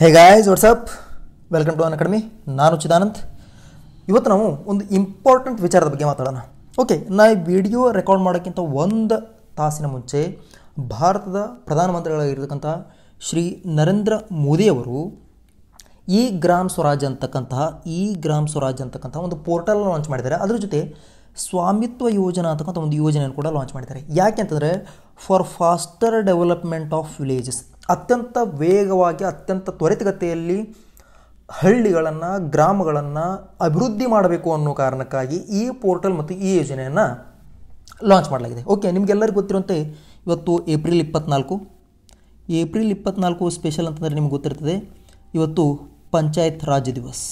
hey guys what's up welcome to Unacademy ನಾನು ಚಿದಾನಂತ್ ಇವತ್ತು ನಾವು ಒಂದು ಇಂಪಾರ್ಟೆಂಟ್ ವಿಚಾರದ ಬಗ್ಗೆ ಮಾತಾಡೋಣ ಓಕೆ ನಾ ಈ ವಿಡಿಯೋ ರೆಕಾರ್ಡ್ ಮಾಡೋಕ್ಕಿಂತ ಒಂದು ತಾಸಿನ ಮುಂಚೆ ಭಾರತದ ಪ್ರಧಾನಮಂತ್ರಿಗಳಾಗಿರ್ತಕ್ಕಂಥ ಶ್ರೀ ನರೇಂದ್ರ ಮೋದಿಯವರು ಈ ಗ್ರಾಮ್ ಸ್ವರಾಜ್ ಅಂತಕ್ಕಂತಹ ಈ ಗ್ರಾಮ್ ಸ್ವರಾಜ್ ಅಂತಕ್ಕಂಥ ಒಂದು ಪೋರ್ಟಲ್ ಲಾಂಚ್ ಮಾಡಿದ್ದಾರೆ ಅದ್ರ ಜೊತೆ ಸ್ವಾಮಿತ್ವ ಯೋಜನಾ ಅಂತಕ್ಕಂಥ ಒಂದು ಯೋಜನೆಯನ್ನು ಕೂಡ ಲಾಂಚ್ ಮಾಡಿದ್ದಾರೆ ಯಾಕೆ ಅಂತಂದರೆ for faster development of villages ಅತ್ಯಂತ ವೇಗವಾಗಿ ಅತ್ಯಂತ ತ್ವರಿತಗತಿಯಲ್ಲಿ ಹಳ್ಳಿಗಳನ್ನು ಗ್ರಾಮಗಳನ್ನು ಅಭಿವೃದ್ಧಿ ಮಾಡಬೇಕು ಅನ್ನೋ ಕಾರಣಕ್ಕಾಗಿ ಈ ಪೋರ್ಟಲ್ ಮತ್ತು ಈ ಯೋಜನೆಯನ್ನು ಲಾಂಚ್ ಮಾಡಲಾಗಿದೆ ಓಕೆ ನಿಮಗೆಲ್ಲರಿಗೂ ಗೊತ್ತಿರುವಂತೆ ಇವತ್ತು ಏಪ್ರಿಲ್ ಇಪ್ಪತ್ನಾಲ್ಕು ಏಪ್ರಿಲ್ ಇಪ್ಪತ್ನಾಲ್ಕು ಸ್ಪೆಷಲ್ ಅಂತಂದರೆ ನಿಮ್ಗೆ ಗೊತ್ತಿರ್ತದೆ ಇವತ್ತು ಪಂಚಾಯತ್ ರಾಜ್ ದಿವಸ್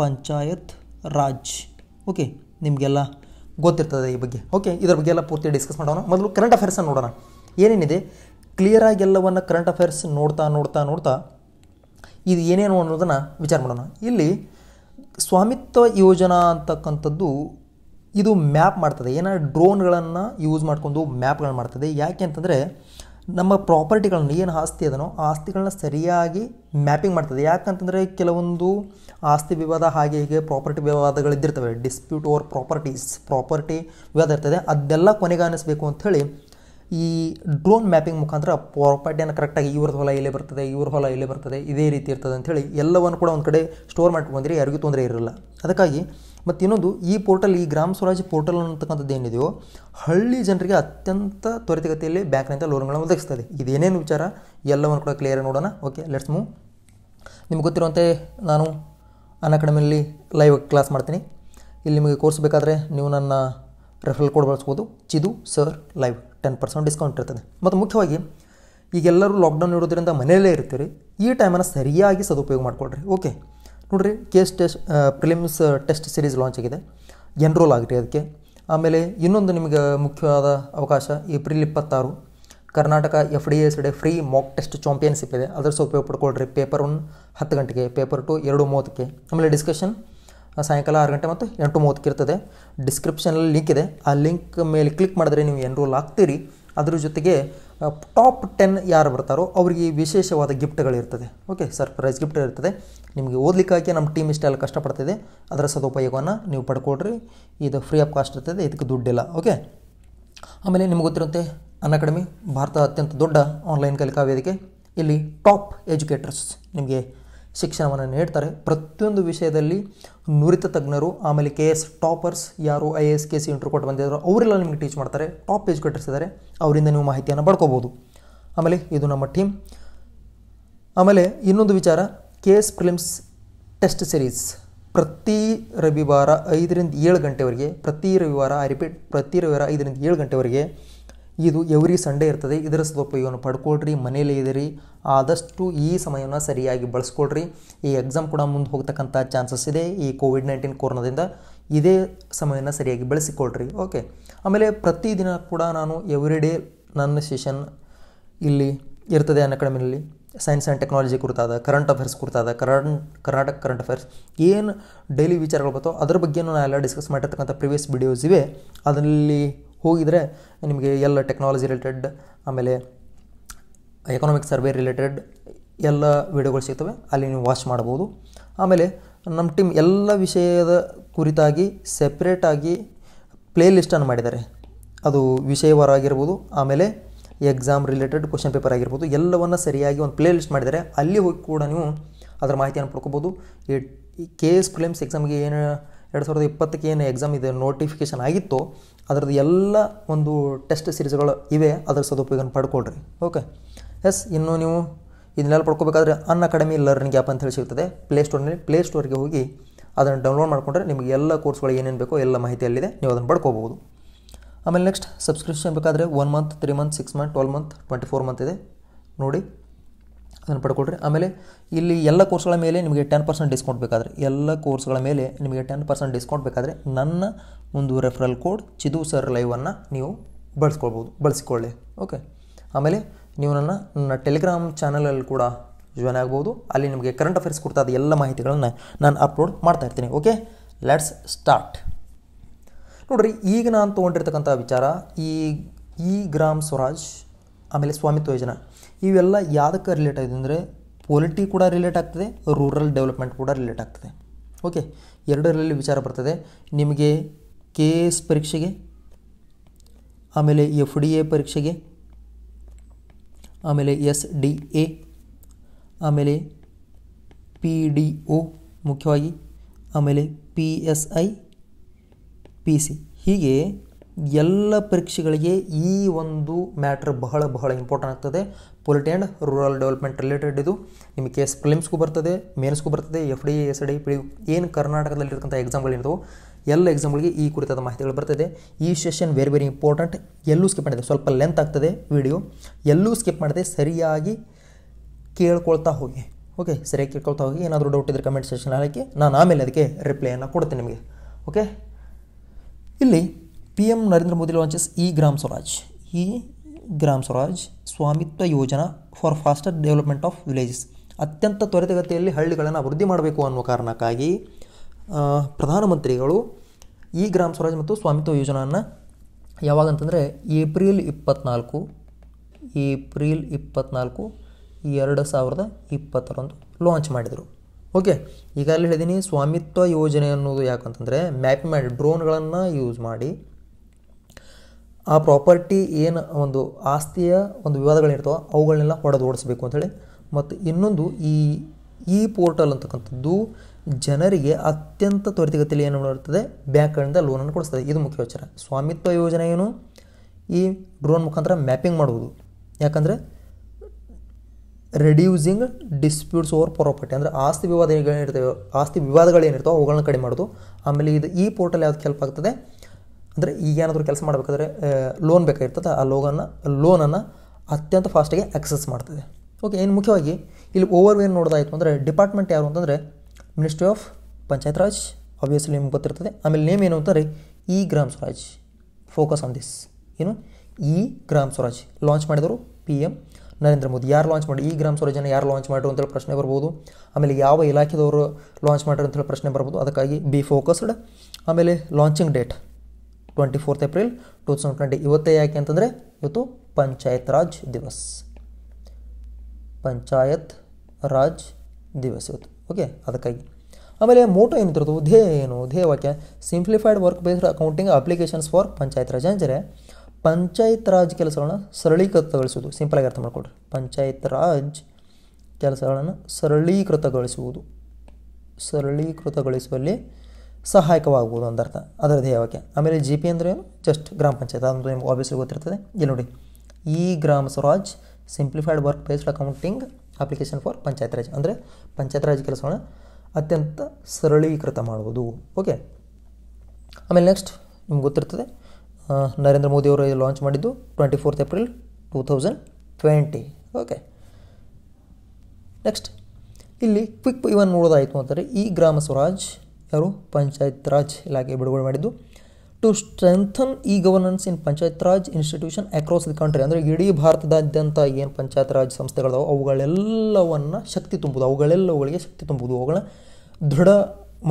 ಪಂಚಾಯತ್ ರಾಜ್ ಓಕೆ ನಿಮಗೆಲ್ಲ ಗೊತ್ತಿರ್ತದೆ ಈ ಬಗ್ಗೆ ಓಕೆ ಇದರ ಬಗ್ಗೆ ಎಲ್ಲ ಪೂರ್ತಿ ಡಿಸ್ಕಸ್ ಮಾಡೋಣ ಮೊದಲು ಕರೆಂಟ್ ಅಫೇರ್ಸನ್ನು ನೋಡೋಣ ಏನೇನಿದೆ ಕ್ಲಿಯರಾಗಿ ಎಲ್ಲವನ್ನು ಕರೆಂಟ್ ಅಫೇರ್ಸ್ ನೋಡ್ತಾ ನೋಡ್ತಾ ನೋಡ್ತಾ ಇದು ಏನೇನು ಅನ್ನೋದನ್ನು ವಿಚಾರ ಮಾಡೋಣ ಇಲ್ಲಿ ಸ್ವಾಮಿತ್ವ ಯೋಜನಾ ಅಂತಕ್ಕಂಥದ್ದು ಇದು ಮ್ಯಾಪ್ ಮಾಡ್ತದೆ ಏನೋ ಡ್ರೋನ್ಗಳನ್ನು ಯೂಸ್ ಮಾಡಿಕೊಂಡು ಮ್ಯಾಪ್ಗಳನ್ನ ಮಾಡ್ತದೆ ಯಾಕೆ ಅಂತಂದರೆ ನಮ್ಮ ಪ್ರಾಪರ್ಟಿಗಳನ್ನು ಏನು ಆಸ್ತಿ ಅದನೋ ಆಸ್ತಿಗಳನ್ನ ಸರಿಯಾಗಿ ಮ್ಯಾಪಿಂಗ್ ಮಾಡ್ತದೆ ಯಾಕಂತಂದರೆ ಕೆಲವೊಂದು ಆಸ್ತಿ ವಿವಾದ ಹಾಗೆ ಹೀಗೆ ಪ್ರಾಪರ್ಟಿ ವಿವಾದಗಳಿದ್ದಿರ್ತವೆ ಡಿಸ್ಪ್ಯೂಟ್ ಓವರ್ ಪ್ರಾಪರ್ಟೀಸ್ ಪ್ರಾಪರ್ಟಿ ವಿವಾದ ಇರ್ತದೆ ಅದೆಲ್ಲ ಕೊನೆಗಾಣಿಸ್ಬೇಕು ಅಂಥೇಳಿ ಈ ಡ್ರೋನ್ ಮ್ಯಾಪಿಂಗ್ ಮುಖಾಂತರ ಪ್ರಾಪರ್ಟಿಯನ್ನು ಕರೆಕ್ಟಾಗಿ ಇವ್ರದ್ದು ಹೊಲ ಇಲ್ಲೇ ಬರ್ತದೆ ಇವ್ರ ಹೊಲ ಇಲ್ಲೇ ಬರ್ತದೆ ಇದೇ ರೀತಿ ಇರ್ತದೆ ಅಂಥೇಳಿ ಎಲ್ಲವನ್ನು ಕೂಡ ಒಂದು ಕಡೆ ಸ್ಟೋರ್ ಮಾಡ್ಕೊಂಡ್ರೆ ಯಾರಿಗೂ ತೊಂದರೆ ಇರಲ್ಲ ಅದಕ್ಕಾಗಿ ಮತ್ತು ಇನ್ನೊಂದು ಈ ಪೋರ್ಟಲ್ ಈ ಗ್ರಾಮ ಸ್ವರಾಜ್ ಪೋರ್ಟಲ್ ಅನ್ನತಕ್ಕಂಥದ್ದು ಏನಿದೆಯೋ ಹಳ್ಳಿ ಜನರಿಗೆ ಅತ್ಯಂತ ತ್ವರಿತಗತಿಯಲ್ಲಿ ಬ್ಯಾಂಕ್ನಿಂದ ಲೋನ್ಗಳನ್ನು ಒದಗಿಸ್ತದೆ ಇದೇನೇನು ವಿಚಾರ ಎಲ್ಲವನ್ನು ಕೂಡ ಕ್ಲಿಯರ್ ನೋಡೋಣ ಓಕೆ ಲೆಟ್ಸ್ ಮೂವ್ ನಿಮ್ಗೆ ಗೊತ್ತಿರುವಂತೆ ನಾನು ಅನ್ ಅಕಾಡೆಮಿಯಲ್ಲಿ ಲೈವ್ ಕ್ಲಾಸ್ ಮಾಡ್ತೀನಿ ಇಲ್ಲಿ ನಿಮಗೆ ಕೋರ್ಸ್ ಬೇಕಾದರೆ ನೀವು ನನ್ನ ರೆಫರಲ್ ಕೋಡ್ ಬಳಸ್ಬೋದು Chidu sir live ten percent discount ಇರ್ತದೆ ಮತ್ತು ಮುಖ್ಯವಾಗಿ ಈಗೆಲ್ಲರೂ ಲಾಕ್ಡೌನ್ ಇರೋದ್ರಿಂದ ಮನೆಯಲ್ಲೇ ಇರ್ತೀರಿ ಈ ಟೈಮನ್ನು ಸರಿಯಾಗಿ ಸದುಪಯೋಗ ಮಾಡಿಕೊಡ್ರಿ ಓಕೆ ನೋಡಿರಿ ಕೇಸ್ test prelims test series launch ಆಗಿದೆ ಎನ್ರೋಲ್ ಆಗಿರಿ ಅದಕ್ಕೆ ಆಮೇಲೆ ಇನ್ನೊಂದು ನಿಮಗೆ ಮುಖ್ಯವಾದ ಅವಕಾಶ ಏಪ್ರಿಲ್ ಇಪ್ಪತ್ತಾರು Karnataka F D S day free mock test championship ಇದೆ ಅದರ ಸಹ ಉಪಯೋಗ ಪಡ್ಕೊಳ್ರಿ ಪೇಪರ್ ಒನ್ ಹತ್ತು ಗಂಟೆಗೆ ಪೇಪರ್ ಟು ಎರಡು ಮೂವತ್ತಕ್ಕೆ ಆಮೇಲೆ ಡಿಸ್ಕಷನ್ ಸಾಯಂಕಾಲ ಆರು ಗಂಟೆ ಮತ್ತು ಎಂಟು ಇರ್ತದೆ ಡಿಸ್ಕ್ರಿಪ್ಷನಲ್ಲಿ ಲಿಂಕ್ ಇದೆ ಆ ಲಿಂಕ್ ಮೇಲೆ ಕ್ಲಿಕ್ ಮಾಡಿದ್ರೆ ನೀವು ಎನ್ರೋಲ್ ಆಗ್ತೀರಿ ಅದ್ರ ಜೊತೆಗೆ ಟಾಪ್ ಟೆನ್ ಯಾರು ಬರ್ತಾರೋ ಅವರಿಗೆ ವಿಶೇಷವಾದ ಗಿಫ್ಟ್ಗಳಿರ್ತದೆ ಓಕೆ ಸರ್ಪ್ರೈಸ್ ಗಿಫ್ಟ್ ಇರ್ತದೆ ನಿಮಗೆ ಓದಲಿಕ್ಕಾಗಿ ನಮ್ಮ ಟೀಮ್ ಇಷ್ಟೆಲ್ಲ ಕಷ್ಟಪಡ್ತಿದೆ ಅದರ ಸದುಪಯೋಗವನ್ನು ನೀವು ಪಡ್ಕೊಡ್ರಿ ಇದು ಫ್ರೀ ಆಫ್ ಕಾಸ್ಟ್ ಇರ್ತದೆ ಇದಕ್ಕೆ ದುಡ್ಡಿಲ್ಲ ಓಕೆ ಆಮೇಲೆ ನಿಮ್ಗೆ ಗೊತ್ತಿರುತ್ತೆ ಅಕಾಡೆಮಿ ಭಾರತ ಅತ್ಯಂತ ದೊಡ್ಡ ಆನ್ಲೈನ್ ಕಲಿಕಾ ವೇದಿಕೆ ಇಲ್ಲಿ ಟಾಪ್ ಎಜುಕೇಟರ್ಸ್ ನಿಮಗೆ ಶಿಕ್ಷಣವನ್ನು ನೀಡ್ತಾರೆ ಪ್ರತಿಯೊಂದು ವಿಷಯದಲ್ಲಿ ನುರಿತ ತಜ್ಞರು ಆಮೇಲೆ ಕೆ ಎಸ್ ಟಾಪರ್ಸ್ ಯಾರು I A S K C ಇಂಟ್ರೂ ಕೊಟ್ಟು ಬಂದಿದ್ದಾರೋ ಅವರೆಲ್ಲ ನಿಮಗೆ ಟೀಚ್ ಮಾಡ್ತಾರೆ ಟಾಪ್ ಎಜುಕೇಟರ್ಸ್ ಇದ್ದಾರೆ ಅವರಿಂದ ನೀವು ಮಾಹಿತಿಯನ್ನು ಪಡ್ಕೋಬೋದು ಆಮೇಲೆ ಇದು ನಮ್ಮ ಟೀಮ್ ಆಮೇಲೆ ಇನ್ನೊಂದು ವಿಚಾರ K S prelims test series ಪ್ರತಿ ರವಿವಾರ ಐದರಿಂದ ಏಳು ಗಂಟೆವರೆಗೆ ಪ್ರತಿ ರವಿವಾರ ಐ ರಿಪೀಟ್ ಪ್ರತಿ ರವಿವಾರ ಐದರಿಂದ ಏಳು ಗಂಟೆವರೆಗೆ ಇದು ಎವ್ರಿ ಸಂಡೇ ಇರ್ತದೆ ಇದರ ಸದುಪಯೋಗವನ್ನು ಪಡ್ಕೊಳ್ರಿ ಮನೇಲಿ ಇದಿರಿ ಆದಷ್ಟು ಈ ಸಮಯವನ್ನು ಸರಿಯಾಗಿ ಬಳಸ್ಕೊಳ್ರಿ ಈ ಎಕ್ಸಾಮ್ ಕೂಡ ಮುಂದೆ ಹೋಗ್ತಕ್ಕಂಥ ಚಾನ್ಸಸ್ ಇದೆ ಈ ಕೋವಿಡ್ ನೈನ್ಟೀನ್ ಕೊರೋನಾದಿಂದ ಇದೇ ಸಮಯವನ್ನು ಸರಿಯಾಗಿ ಬಳಸಿಕೊಳ್ರಿ ಓಕೆ ಆಮೇಲೆ ಪ್ರತಿದಿನ ಕೂಡ ನಾನು ಎವ್ರಿ ಡೇ ನನ್ನ ಸೆಷನ್ ಇಲ್ಲಿ ಇರ್ತದೆ ಅನ್ ಸೈನ್ಸ್ ಆ್ಯಂಡ್ ಟೆಕ್ನಾಲಜಿ ಕುರಿತಾದ ಕರೆಂಟ್ ಅಫೇರ್ಸ್ ಕುರಿತಾದ ಕರಣ್ ಕರ್ನಾಟಕ ಕರೆಂಟ್ ಅಫೇರ್ಸ್ ಏನು ಡೈಲಿ ವಿಚಾರಗಳು ಬರ್ತೋ ಅದರ ಬಗ್ಗೆ ನಾನು ಎಲ್ಲ ಡಿಸ್ಕಸ್ ಮಾಡಿರ್ತಕ್ಕಂಥ ಪ್ರಿವಿಯಸ್ ವಿಡಿಯೋಸ್ ಇವೆ ಅದರಲ್ಲಿ ಹೋಗಿದರೆ ನಿಮಗೆ ಎಲ್ಲ ಟೆಕ್ನಾಲಜಿ ರಿಲೇಟೆಡ್ ಆಮೇಲೆ ಎಕನಾಮಿಕ್ ಸರ್ವೆ ರಿಲೇಟೆಡ್ ಎಲ್ಲ ವಿಡಿಯೋಗಳು ಸಿಗ್ತವೆ ಅಲ್ಲಿ ನೀವು ವಾಚ್ ಮಾಡ್ಬೋದು ಆಮೇಲೆ ನಮ್ಮ ಟೀಮ್ ಎಲ್ಲ ವಿಷಯದ ಕುರಿತಾಗಿ ಸೆಪ್ರೇಟಾಗಿ ಪ್ಲೇ ಲಿಸ್ಟನ್ನು ಮಾಡಿದ್ದಾರೆ ಅದು ವಿಷಯವಾರ ಆಗಿರ್ಬೋದು ಆಮೇಲೆ ಎಕ್ಸಾಮ್ ರಿಲೇಟೆಡ್ ಕ್ವಶನ್ ಪೇಪರ್ ಆಗಿರ್ಬೋದು ಎಲ್ಲವನ್ನು ಸರಿಯಾಗಿ ಒಂದು ಪ್ಲೇ ಲಿಸ್ಟ್ ಮಾಡಿದ್ದಾರೆ ಅಲ್ಲಿ ಹೋಗಿ ಕೂಡ ನೀವು ಅದರ ಮಾಹಿತಿಯನ್ನು ಪಡ್ಕೋಬೋದು ಈ ಕೆ ಎಸ್ ಪ್ರಿಲಿಮ್ಸ್ ಎಕ್ಸಾಮ್ಗೆ ಏನು ಎರಡು ಸಾವಿರದ ಇಪ್ಪತ್ತಕ್ಕೆ ಏನು ಎಕ್ಸಾಮ್ ಇದೆ ನೋಟಿಫಿಕೇಷನ್ ಆಗಿತ್ತು ಅದರದ್ದು ಎಲ್ಲ ಒಂದು ಟೆಸ್ಟ್ ಸೀರೀಸ್ಗಳು ಇವೆ ಅದರ ಸದುಪಯೋಗ ಪಡ್ಕೊಳ್ರಿ ಓಕೆ ಎಸ್ ಇನ್ನು ನೀವು ಇದನ್ನೆಲ್ಲ ಪಡ್ಕೋಬೇಕಾದ್ರೆ ಅನ್ ಅಕಾಡೆಮಿ ಲರ್ನಿಂಗ್ ಆ್ಯಪ್ ಅಂತ ಹೇಳಿ ಸಿಗ್ತದೆ ಪ್ಲೇ ಸ್ಟೋರಿಗೆ ಹೋಗಿ ಅದನ್ನು ಡೌನ್ಲೋಡ್ ಮಾಡಿಕೊಂಡ್ರೆ ನಿಮಗೆ ಎಲ್ಲ ಕೋರ್ಸ್ಗಳು ಏನೇನು ಬೇಕೋ ಎಲ್ಲ ಮಾಹಿತಿಯಲ್ಲಿದೆ ನೀವು ಅದನ್ನು ಪಡ್ಕೋಬೋದು ಆಮೇಲೆ ನೆಕ್ಸ್ಟ್ ಸಬ್ಸ್ಕ್ರಿಪ್ಷನ್ ಬೇಕಾದರೆ one month three month six month twelve month twenty four month ಇದೆ ನೋಡಿ ಪಡ್ಕೊಳ್ರಿ ಆಮೇಲೆ ಇಲ್ಲಿ ಎಲ್ಲ ಕೋರ್ಸ್ಗಳ ಮೇಲೆ ನಿಮಗೆ ಟೆನ್ ಪರ್ಸೆಂಟ್ ಡಿಸ್ಕೌಂಟ್ ಬೇಕಾದರೆ ಎಲ್ಲ ಕೋರ್ಸ್ಗಳ ಮೇಲೆ ನಿಮಗೆ ಟೆನ್ ಪರ್ಸೆಂಟ್ ಡಿಸ್ಕೌಂಟ್ ಬೇಕಾದರೆ ನನ್ನ ಒಂದು ರೆಫರಲ್ ಕೋಡ್ ಚಿದು ಸರ್ ಲೈವನ್ನು ನೀವು ಬಳಸ್ಕೊಳ್ಬೋದು ಬಳಸಿಕೊಳ್ಳಿ ಓಕೆ ಆಮೇಲೆ ನೀವು ನನ್ನ ನನ್ನ ಟೆಲಿಗ್ರಾಮ್ ಚಾನಲಲ್ಲಿ ಕೂಡ ಜಾಯ್ನ್ ಆಗ್ಬೋದು ಅಲ್ಲಿ ನಿಮಗೆ ಕರೆಂಟ್ ಅಫೇರ್ಸ್ ಕೊಡ್ತಾ ಅದು ಎಲ್ಲ ಮಾಹಿತಿಗಳನ್ನು ನಾನು ಅಪ್ಲೋಡ್ ಮಾಡ್ತಾ ಇರ್ತೀನಿ ಓಕೆ ಲೆಟ್ಸ್ ಸ್ಟಾರ್ಟ್ ನೋಡ್ರಿ ಈಗ ನಾನು ತೊಗೊಂಡಿರ್ತಕ್ಕಂಥ ವಿಚಾರ ಈ ಈ ಗ್ರಾಮ್ ಸ್ವರಾಜ್ ಆಮೇಲೆ ಸ್ವಾಮಿತ್ವ ಯೋಜನೆ ಇವೆಲ್ಲ ಯಾವುದಕ್ಕೆ ರಿಲೇಟ್ ಆಗಿದೆ ಅಂದರೆ ಪೊಲಿಟಿ ಕೂಡ ರಿಲೇಟ್ ಆಗ್ತದೆ ರೂರಲ್ ಡೆವಲಪ್ಮೆಂಟ್ ಕೂಡ ರಿಲೇಟ್ ಆಗ್ತದೆ ಓಕೆ ಎರಡರಲ್ಲಿ ವಿಚಾರ ಬರ್ತದೆ ನಿಮಗೆ ಕೆ ಎಸ್ ಪರೀಕ್ಷೆಗೆ ಆಮೇಲೆ ಎಫ್ ಡಿ ಎ ಪರೀಕ್ಷೆಗೆ ಆಮೇಲೆ ಎಸ್ ಡಿ ಎ ಆಮೇಲೆ ಪಿ ಡಿ ಒ ಮುಖ್ಯವಾಗಿ ಆಮೇಲೆ P S I P C ಹೀಗೆ ಎಲ್ಲ ಪರೀಕ್ಷೆಗಳಿಗೆ ಈ ಒಂದು ಮ್ಯಾಟ್ರ್ ಬಹಳ ಬಹಳ ಇಂಪಾರ್ಟೆಂಟ್ ಆಗ್ತದೆ polity and rural development related ಇದು ನಿಮಗೆ ಕೇಸ್ ಪ್ರಿಲಿಮ್ಸ್ಗೂ ಬರ್ತದೆ ಮೇನ್ಸ್ಗೂ ಬರ್ತದೆ F D S D P ಏನು ಕರ್ನಾಟಕದಲ್ಲಿರ್ತಕ್ಕಂಥ ಎಕ್ಸಾಮ್ಗಳಿರ್ತವೆ ಎಲ್ಲ ಎಕ್ಸಾಮ್ಗಳಿಗೆ ಈ ಕುರಿತಾದ ಮಾಹಿತಿಗಳು ಬರ್ತದೆ ಈ ಸೆಷನ್ ವೆರಿ ವೆರಿ ಇಂಪಾರ್ಟೆಂಟ್ ಎಲ್ಲೂ ಸ್ಕಿಪ್ ಮಾಡಿದೆ ಸ್ವಲ್ಪ ಲೆಂತ್ ಆಗ್ತದೆ ವಿಡಿಯೋ ಎಲ್ಲೂ ಸ್ಕಿಪ್ ಮಾಡದೆ ಸರಿಯಾಗಿ ಕೇಳ್ಕೊಳ್ತಾ ಹೋಗಿ ಓಕೆ ಸರಿಯಾಗಿ ಕೇಳ್ಕೊಳ್ತಾ ಹೋಗಿ ಏನಾದರೂ ಡೌಟ್ ಇದ್ದರೆ ಕಮೆಂಟ್ ಸೆಷನ್ ಹಾಕಿ ನಾನು ಆಮೇಲೆ ಅದಕ್ಕೆ ರಿಪ್ಲೈಯನ್ನು ಕೊಡ್ತೀನಿ ನಿಮಗೆ ಓಕೆ ಇಲ್ಲಿ P M Narendra Modi launches e Gram Swaraj e Gram Swaraj Swamitva Yojana for faster development of villages ಅತ್ಯಂತ ತ್ವರಿತಗತಿಯಲ್ಲಿ ಹಳ್ಳಿಗಳನ್ನು ಅಭಿವೃದ್ಧಿ ಮಾಡಬೇಕು ಅನ್ನೋ ಕಾರಣಕ್ಕಾಗಿ ಪ್ರಧಾನಮಂತ್ರಿಗಳು ಈ ಗ್ರಾಮ ಸ್ವರಾಜ್ ಮತ್ತು ಸ್ವಾಮಿತ್ವ ಯೋಜನೆಯನ್ನು ಯಾವಾಗಂತಂದರೆ ಏಪ್ರಿಲ್ ಇಪ್ಪತ್ನಾಲ್ಕು ಏಪ್ರಿಲ್ ಇಪ್ಪತ್ನಾಲ್ಕು ಎರಡು ಸಾವಿರದ ಇಪ್ಪತ್ತರಂದು ಲಾಂಚ್ ಮಾಡಿದರು ಓಕೆ ಈಗಾಗಲೇ ಹೇಳಿದ್ದೀನಿ ಸ್ವಾಮಿತ್ವ ಯೋಜನೆ ಅನ್ನೋದು ಯಾಕಂತಂದರೆ ಮ್ಯಾಪ್ ಮಾಡಿ ಡ್ರೋನ್ಗಳನ್ನು ಯೂಸ್ ಮಾಡಿ ಆ ಪ್ರಾಪರ್ಟಿ ಏನು ಒಂದು ಆಸ್ತಿಯ ಒಂದು ವಿವಾದಗಳಿರ್ತವೆ ಅವುಗಳನ್ನೆಲ್ಲ ಹೊಡೆದು ಓಡಿಸ್ಬೇಕು ಅಂಥೇಳಿ ಮತ್ತು ಇನ್ನೊಂದು ಈ ಈ ಪೋರ್ಟಲ್ ಅಂತಕ್ಕಂಥದ್ದು ಜನರಿಗೆ ಅತ್ಯಂತ ತ್ವರಿತಗತಿಯಲ್ಲಿ ಏನು ಮಾಡಿರ್ತದೆ ಬ್ಯಾಂಕ್ಗಳಿಂದ ಲೋನನ್ನು ಕೊಡಿಸ್ತದೆ ಇದು ಮುಖ್ಯ ವಿಚಾರ ಸ್ವಾಮಿತ್ವ ಯೋಜನೆ ಏನು ಈ ಡ್ರೋನ್ ಮುಖಾಂತರ ಮ್ಯಾಪಿಂಗ್ ಮಾಡುವುದು ಯಾಕಂದರೆ ರೆಡ್ಯೂಸಿಂಗ್ ಡಿಸ್ಪ್ಯೂಟ್ಸ್ ಓವರ್ ಪ್ರಾಪರ್ಟಿ ಅಂದರೆ ಆಸ್ತಿ ವಿವಾದಗಳೇನಿರ್ತವೆ ಆಸ್ತಿ ವಿವಾದಗಳೇನಿರ್ತವೆ ಅವುಗಳನ್ನ ಕಡಿಮೆ ಮಾಡೋದು ಆಮೇಲೆ ಇದು ಈ ಪೋರ್ಟಲ್ ಯಾವ್ದು ಹೆಲ್ಪ್ ಆಗ್ತದೆ ಅಂದರೆ ಈಗ ಏನಾದರೂ ಕೆಲಸ ಮಾಡಬೇಕಾದ್ರೆ ಲೋನ್ ಬೇಕಾಗಿರ್ತದೆ ಆ ಲೋನನ್ನು ಲೋನನ್ನು ಅತ್ಯಂತ ಫಾಸ್ಟಾಗಿ ಆಕ್ಸೆಸ್ ಮಾಡ್ತದೆ ಓಕೆ ಏನು ಮುಖ್ಯವಾಗಿ ಇಲ್ಲಿ ಓವರ್ ವೇನ್ ನೋಡೋದಾಯಿತು ಅಂದರೆ ಡಿಪಾರ್ಟ್ಮೆಂಟ್ ಯಾರು ಅಂತಂದರೆ ministry of Panchayat Raj obviously ನಿಮ್ಗೆ ಗೊತ್ತಿರ್ತದೆ ಆಮೇಲೆ ನೇಮ್ ಏನು ಅಂತಾರೆ e Gram Swaraj focus on this ಏನು ಇ ಗ್ರಾಮ್ ಸ್ವರಾಜ್ ಲಾಂಚ್ ಮಾಡಿದರು ಪಿ ಎಮ್ ನರೇಂದ್ರ ಮೋದಿ ಯಾರು ಲಾಂಚ್ ಮಾಡಿ ಈ ಗ್ರಾಮ ಸ್ವರಾಜನ್ನು ಯಾರು ಲಾಂಚ್ ಮಾಡಿರು ಅಂತೇಳಿ ಪ್ರಶ್ನೆ ಬರ್ಬೋದು ಆಮೇಲೆ ಯಾವ ಇಲಾಖೆದವರು ಲಾಂಚ್ ಮಾಡಿರು ಅಂತೇಳಿ ಪ್ರಶ್ನೆ ಬರ್ಬೋದು ಅದಕ್ಕಾಗಿ ಬಿ ಫೋಕಸ್ಡ್ ಆಮೇಲೆ launching date twenty fourth April two thousand twenty ಇವತ್ತೇ ಯಾಕೆ ಅಂತಂದರೆ ಇವತ್ತು ಪಂಚಾಯತ್ ರಾಜ್ ದಿವಸ್ ಪಂಚಾಯತ್ ರಾಜ್ ದಿವಸ್ ಇವತ್ತು ಓಕೆ ಅದಕ್ಕಾಗಿ ಆಮೇಲೆ ಮೋಟೋ ಇರ್ತದೆ ಧ್ಯೇಯ ಏನು ಧ್ಯೇಯ ವಾಕ್ಯ simplified work based accounting applications for Panchayat Raj ಅಂದರೆ ಪಂಚಾಯತ್ ರಾಜ್ ಕೆಲಸಗಳನ್ನು ಸರಳೀಕೃತಗೊಳಿಸುವುದು ಸಿಂಪಲಾಗಿ ಅರ್ಥ ಮಾಡಿಕೊಡ್ರಿ ಪಂಚಾಯತ್ ರಾಜ್ ಕೆಲಸಗಳನ್ನು ಸರಳೀಕೃತಗೊಳಿಸುವುದು ಸರಳೀಕೃತಗೊಳಿಸುವಲ್ಲಿ ಸಹಾಯಕವಾಗುವುದು ಅಂದರ್ಥ ಅದರ ಧ್ಯೇಯವಾಕ್ಯ ಆಮೇಲೆ ಜಿ ಪಿ ಅಂದರೆ ಏನು ಜಸ್ಟ್ ಗ್ರಾಮ ಪಂಚಾಯತ್ ಅಂತ ನಿಮ್ಗೆ ಆಬ್ವಿಯಸ್ಲಿ ಗೊತ್ತಿರ್ತದೆ ಇಲ್ಲಿ ನೋಡಿ e Gram Swaraj simplified work based accounting application for Panchayat Raj ಅಂದರೆ ಪಂಚಾಯತ್ ರಾಜ್ ಕೆಲಸವನ್ನು ಅತ್ಯಂತ ಸರಳೀಕೃತ ಮಾಡುವುದು ಓಕೆ ಆಮೇಲೆ ನೆಕ್ಸ್ಟ್ ನಿಮ್ಗೆ ಗೊತ್ತಿರ್ತದೆ ನರೇಂದ್ರ ಮೋದಿಯವರು ಲಾಂಚ್ ಮಾಡಿದ್ದು twenty fourth April two thousand twenty okay next ಇಲ್ಲಿ ಕ್ವಿಕ್ ಇವನ್ ನೋಡೋದಾಯಿತು ಅಂತಂದರೆ ಈ ಗ್ರಾಮ ಸ್ವರಾಜ್ ಯಾರು ಪಂಚಾಯತ್ ರಾಜ್ ಇಲಾಖೆ ಬಿಡುಗಡೆ ಮಾಡಿದ್ದು to strengthen e governance in Panchayat Raj institution across the country ಅಂದರೆ ಇಡೀ ಭಾರತದಾದ್ಯಂತ ಏನು ಪಂಚಾಯತ್ ರಾಜ್ ಸಂಸ್ಥೆಗಳಿದಾವೆ ಅವುಗಳೆಲ್ಲವನ್ನು ಶಕ್ತಿ ತುಂಬುದು ಅವುಗಳೆಲ್ಲವುಗಳಿಗೆ ಶಕ್ತಿ ತುಂಬುವುದು ಅವುಗಳ ದೃಢ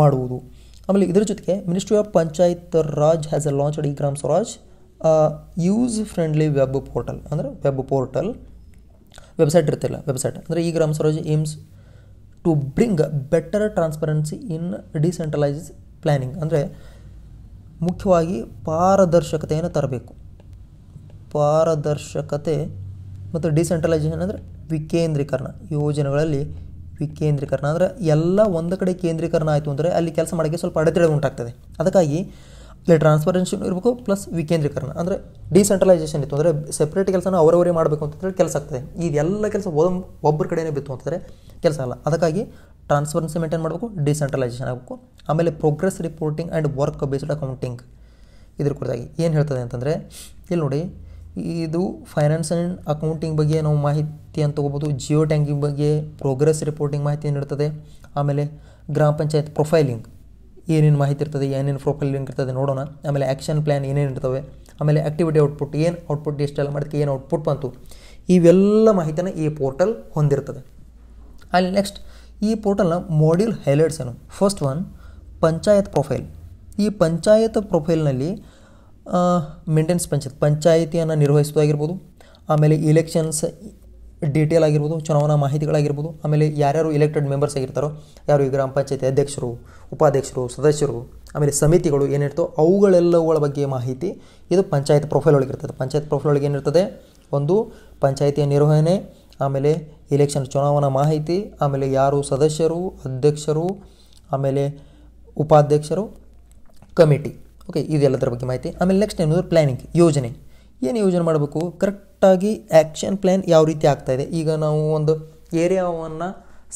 ಮಾಡುವುದು ಆಮೇಲೆ ಇದರ ಜೊತೆಗೆ ministry of Panchayat Raj has a launch e Gram Swaraj use friendly web portal ಅಂದರೆ ವೆಬ್ ಪೋರ್ಟಲ್ ವೆಬ್ಸೈಟ್ ಇರ್ತಿಲ್ಲ ವೆಬ್ಸೈಟ್ ಅಂದರೆ e Gram Swaraj aims to bring better transparency in decentralise planning ಅಂದರೆ ಮುಖ್ಯವಾಗಿ ಪಾರದರ್ಶಕತೆಯನ್ನು ತರಬೇಕು ಪಾರದರ್ಶಕತೆ ಮತ್ತು ಡಿಸೆಂಟ್ರಲೈಸೇಷನ್ ಅಂದರೆ ವಿಕೇಂದ್ರೀಕರಣ ಯೋಜನೆಗಳಲ್ಲಿ ವಿಕೇಂದ್ರೀಕರಣ ಅಂದರೆ ಎಲ್ಲ ಒಂದು ಕಡೆ ಕೇಂದ್ರೀಕರಣ ಆಯಿತು ಅಂದರೆ ಅಲ್ಲಿ ಕೆಲಸ ಮಾಡೋಕ್ಕೆ ಸ್ವಲ್ಪ ಅಡೆತಡೆ ಉಂಟಾಗ್ತದೆ ಅದಕ್ಕಾಗಿ ಇಲ್ಲಿ ಟ್ರಾನ್ಸ್ಪರೆನ್ಸಿ ಇರಬೇಕು ಪ್ಲಸ್ ವಿಕೇಂದ್ರೀಕರಣ ಅಂದರೆ ಡಿಸೆಂಟ್ರಲೈಸೇಷನ್ ಇತ್ತು ಅಂದರೆ ಸೆಪ್ರೇಟ್ ಕೆಲಸನ ಅವರವರೇ ಮಾಡಬೇಕು ಅಂತಂದ್ರೆ ಕೆಲಸ ಆಗ್ತದೆ ಇದೆಲ್ಲ ಕೆಲಸ ಒಬ್ಬರ ಕಡೆಯೇ ಬಿತ್ತು ಅಂತಂದರೆ ಕೆಲಸ ಅಲ್ಲ ಅದಕ್ಕಾಗಿ ಟ್ರಾನ್ಸ್ಪರೆನ್ಸಿ ಮೇಂಟೈನ್ ಮಾಡಬೇಕು ಡಿಸೆಂಟ್ರಲೈಸೇಷನ್ ಆಗಬೇಕು ಆಮೇಲೆ progress reporting and work based accounting ಇದ್ರ ಕುರಿತಾಗಿ ಏನು ಹೇಳ್ತದೆ ಅಂತಂದರೆ ಇಲ್ಲಿ ನೋಡಿ ಇದು ಫೈನಾನ್ಸ್ ಆ್ಯಂಡ್ ಅಕೌಂಟಿಂಗ್ ಬಗ್ಗೆ ನಾವು ಮಾಹಿತಿಯನ್ನು ತೊಗೋಬೋದು ಜಿಯೋ ಟ್ಯಾಂಕಿಂಗ್ ಬಗ್ಗೆ ಪ್ರೋಗ್ರೆಸ್ ರಿಪೋರ್ಟಿಂಗ್ ಮಾಹಿತಿ ನೀಡ್ತದೆ ಆಮೇಲೆ ಗ್ರಾಮ ಪಂಚಾಯತ್ ಪ್ರೊಫೈಲಿಂಗ್ ಏನೇನು ಮಾಹಿತಿ ಇರ್ತದೆ ಏನೇನು ಪ್ರೊಫೈಲ್ ಲಿಂಕ್ ಇರ್ತದೆ ನೋಡೋಣ ಆಮೇಲೆ ಆ್ಯಕ್ಷನ್ ಪ್ಲ್ಯಾನ್ ಏನೇನು ಇರ್ತವೆ ಆಮೇಲೆ ಆ್ಯಕ್ಟಿವಿಟಿ ಔಟ್ಪುಟ್ ಏನು ಔಟ್ಪುಟ್ ಎಷ್ಟೆಲ್ಲ ಮಾಡೋದಕ್ಕೆ ಏನು ಔಟ್ಪುಟ್ ಬಂತು ಇವೆಲ್ಲ ಮಾಹಿತಿನ ಈ ಪೋರ್ಟಲ್ ಹೊಂದಿರ್ತದೆ ಅಲ್ಲಿ ನೆಕ್ಸ್ಟ್ ಈ ಪೋರ್ಟಲ್ನ ಮಾಡ್ಯೂಲ್ ಹೈಲೈಟ್ಸ್ ಏನು ಫಸ್ಟ್ ಒನ್ ಪಂಚಾಯತ್ ಪ್ರೊಫೈಲ್ ಈ ಪಂಚಾಯತ್ ಪ್ರೊಫೈಲ್ನಲ್ಲಿ ಮೇಂಟೆನ್ಸ್ ಪಂಚಾಯತ್ ಪಂಚಾಯಿತಿಯನ್ನು ನಿರ್ವಹಿಸೋದಾಗಿರ್ಬೋದು ಆಮೇಲೆ ಇಲೆಕ್ಷನ್ಸ್ ಡೀಟೇಲ್ ಆಗಿರ್ಬೋದು ಚುನಾವಣಾ ಮಾಹಿತಿಗಳಾಗಿರ್ಬೋದು ಆಮೇಲೆ ಯಾರ್ಯಾರು ಎಲೆಕ್ಟೆಡ್ ಮೆಂಬರ್ಸ್ ಆಗಿರ್ತಾರೋ ಯಾರು ಈ ಗ್ರಾಮ ಪಂಚಾಯತಿ ಅಧ್ಯಕ್ಷರು ಉಪಾಧ್ಯಕ್ಷರು ಸದಸ್ಯರು ಆಮೇಲೆ ಸಮಿತಿಗಳು ಏನಿರ್ತೋ ಅವುಗಳೆಲ್ಲವುಗಳ ಬಗ್ಗೆ ಮಾಹಿತಿ ಇದು ಪಂಚಾಯತ್ ಪ್ರೊಫೈಲ್ ಒಳಗೆ ಪಂಚಾಯತ್ ಪ್ರೊಫೈಲ್ ಒಳಗೆ ಏನಿರ್ತದೆ ಒಂದು ಪಂಚಾಯಿತಿಯ ನಿರ್ವಹಣೆ ಆಮೇಲೆ ಇಲೆಕ್ಷನ್ ಚುನಾವಣಾ ಮಾಹಿತಿ ಆಮೇಲೆ ಯಾರು ಸದಸ್ಯರು ಅಧ್ಯಕ್ಷರು ಆಮೇಲೆ ಉಪಾಧ್ಯಕ್ಷರು ಕಮಿಟಿ ಓಕೆ ಇದೆಲ್ಲದರ ಬಗ್ಗೆ ಮಾಹಿತಿ ಆಮೇಲೆ ನೆಕ್ಸ್ಟ್ ಏನಂದ್ರೆ ಪ್ಲ್ಯಾನಿಂಗ್ ಯೋಜನೆ ಏನು ಯೋಜನೆ ಮಾಡಬೇಕು ಕರೆಕ್ಟಾಗಿ ಆ್ಯಕ್ಷನ್ ಪ್ಲ್ಯಾನ್ ಯಾವ ರೀತಿ ಆಗ್ತಾಯಿದೆ ಈಗ ನಾವು ಒಂದು ಏರಿಯಾವನ್ನು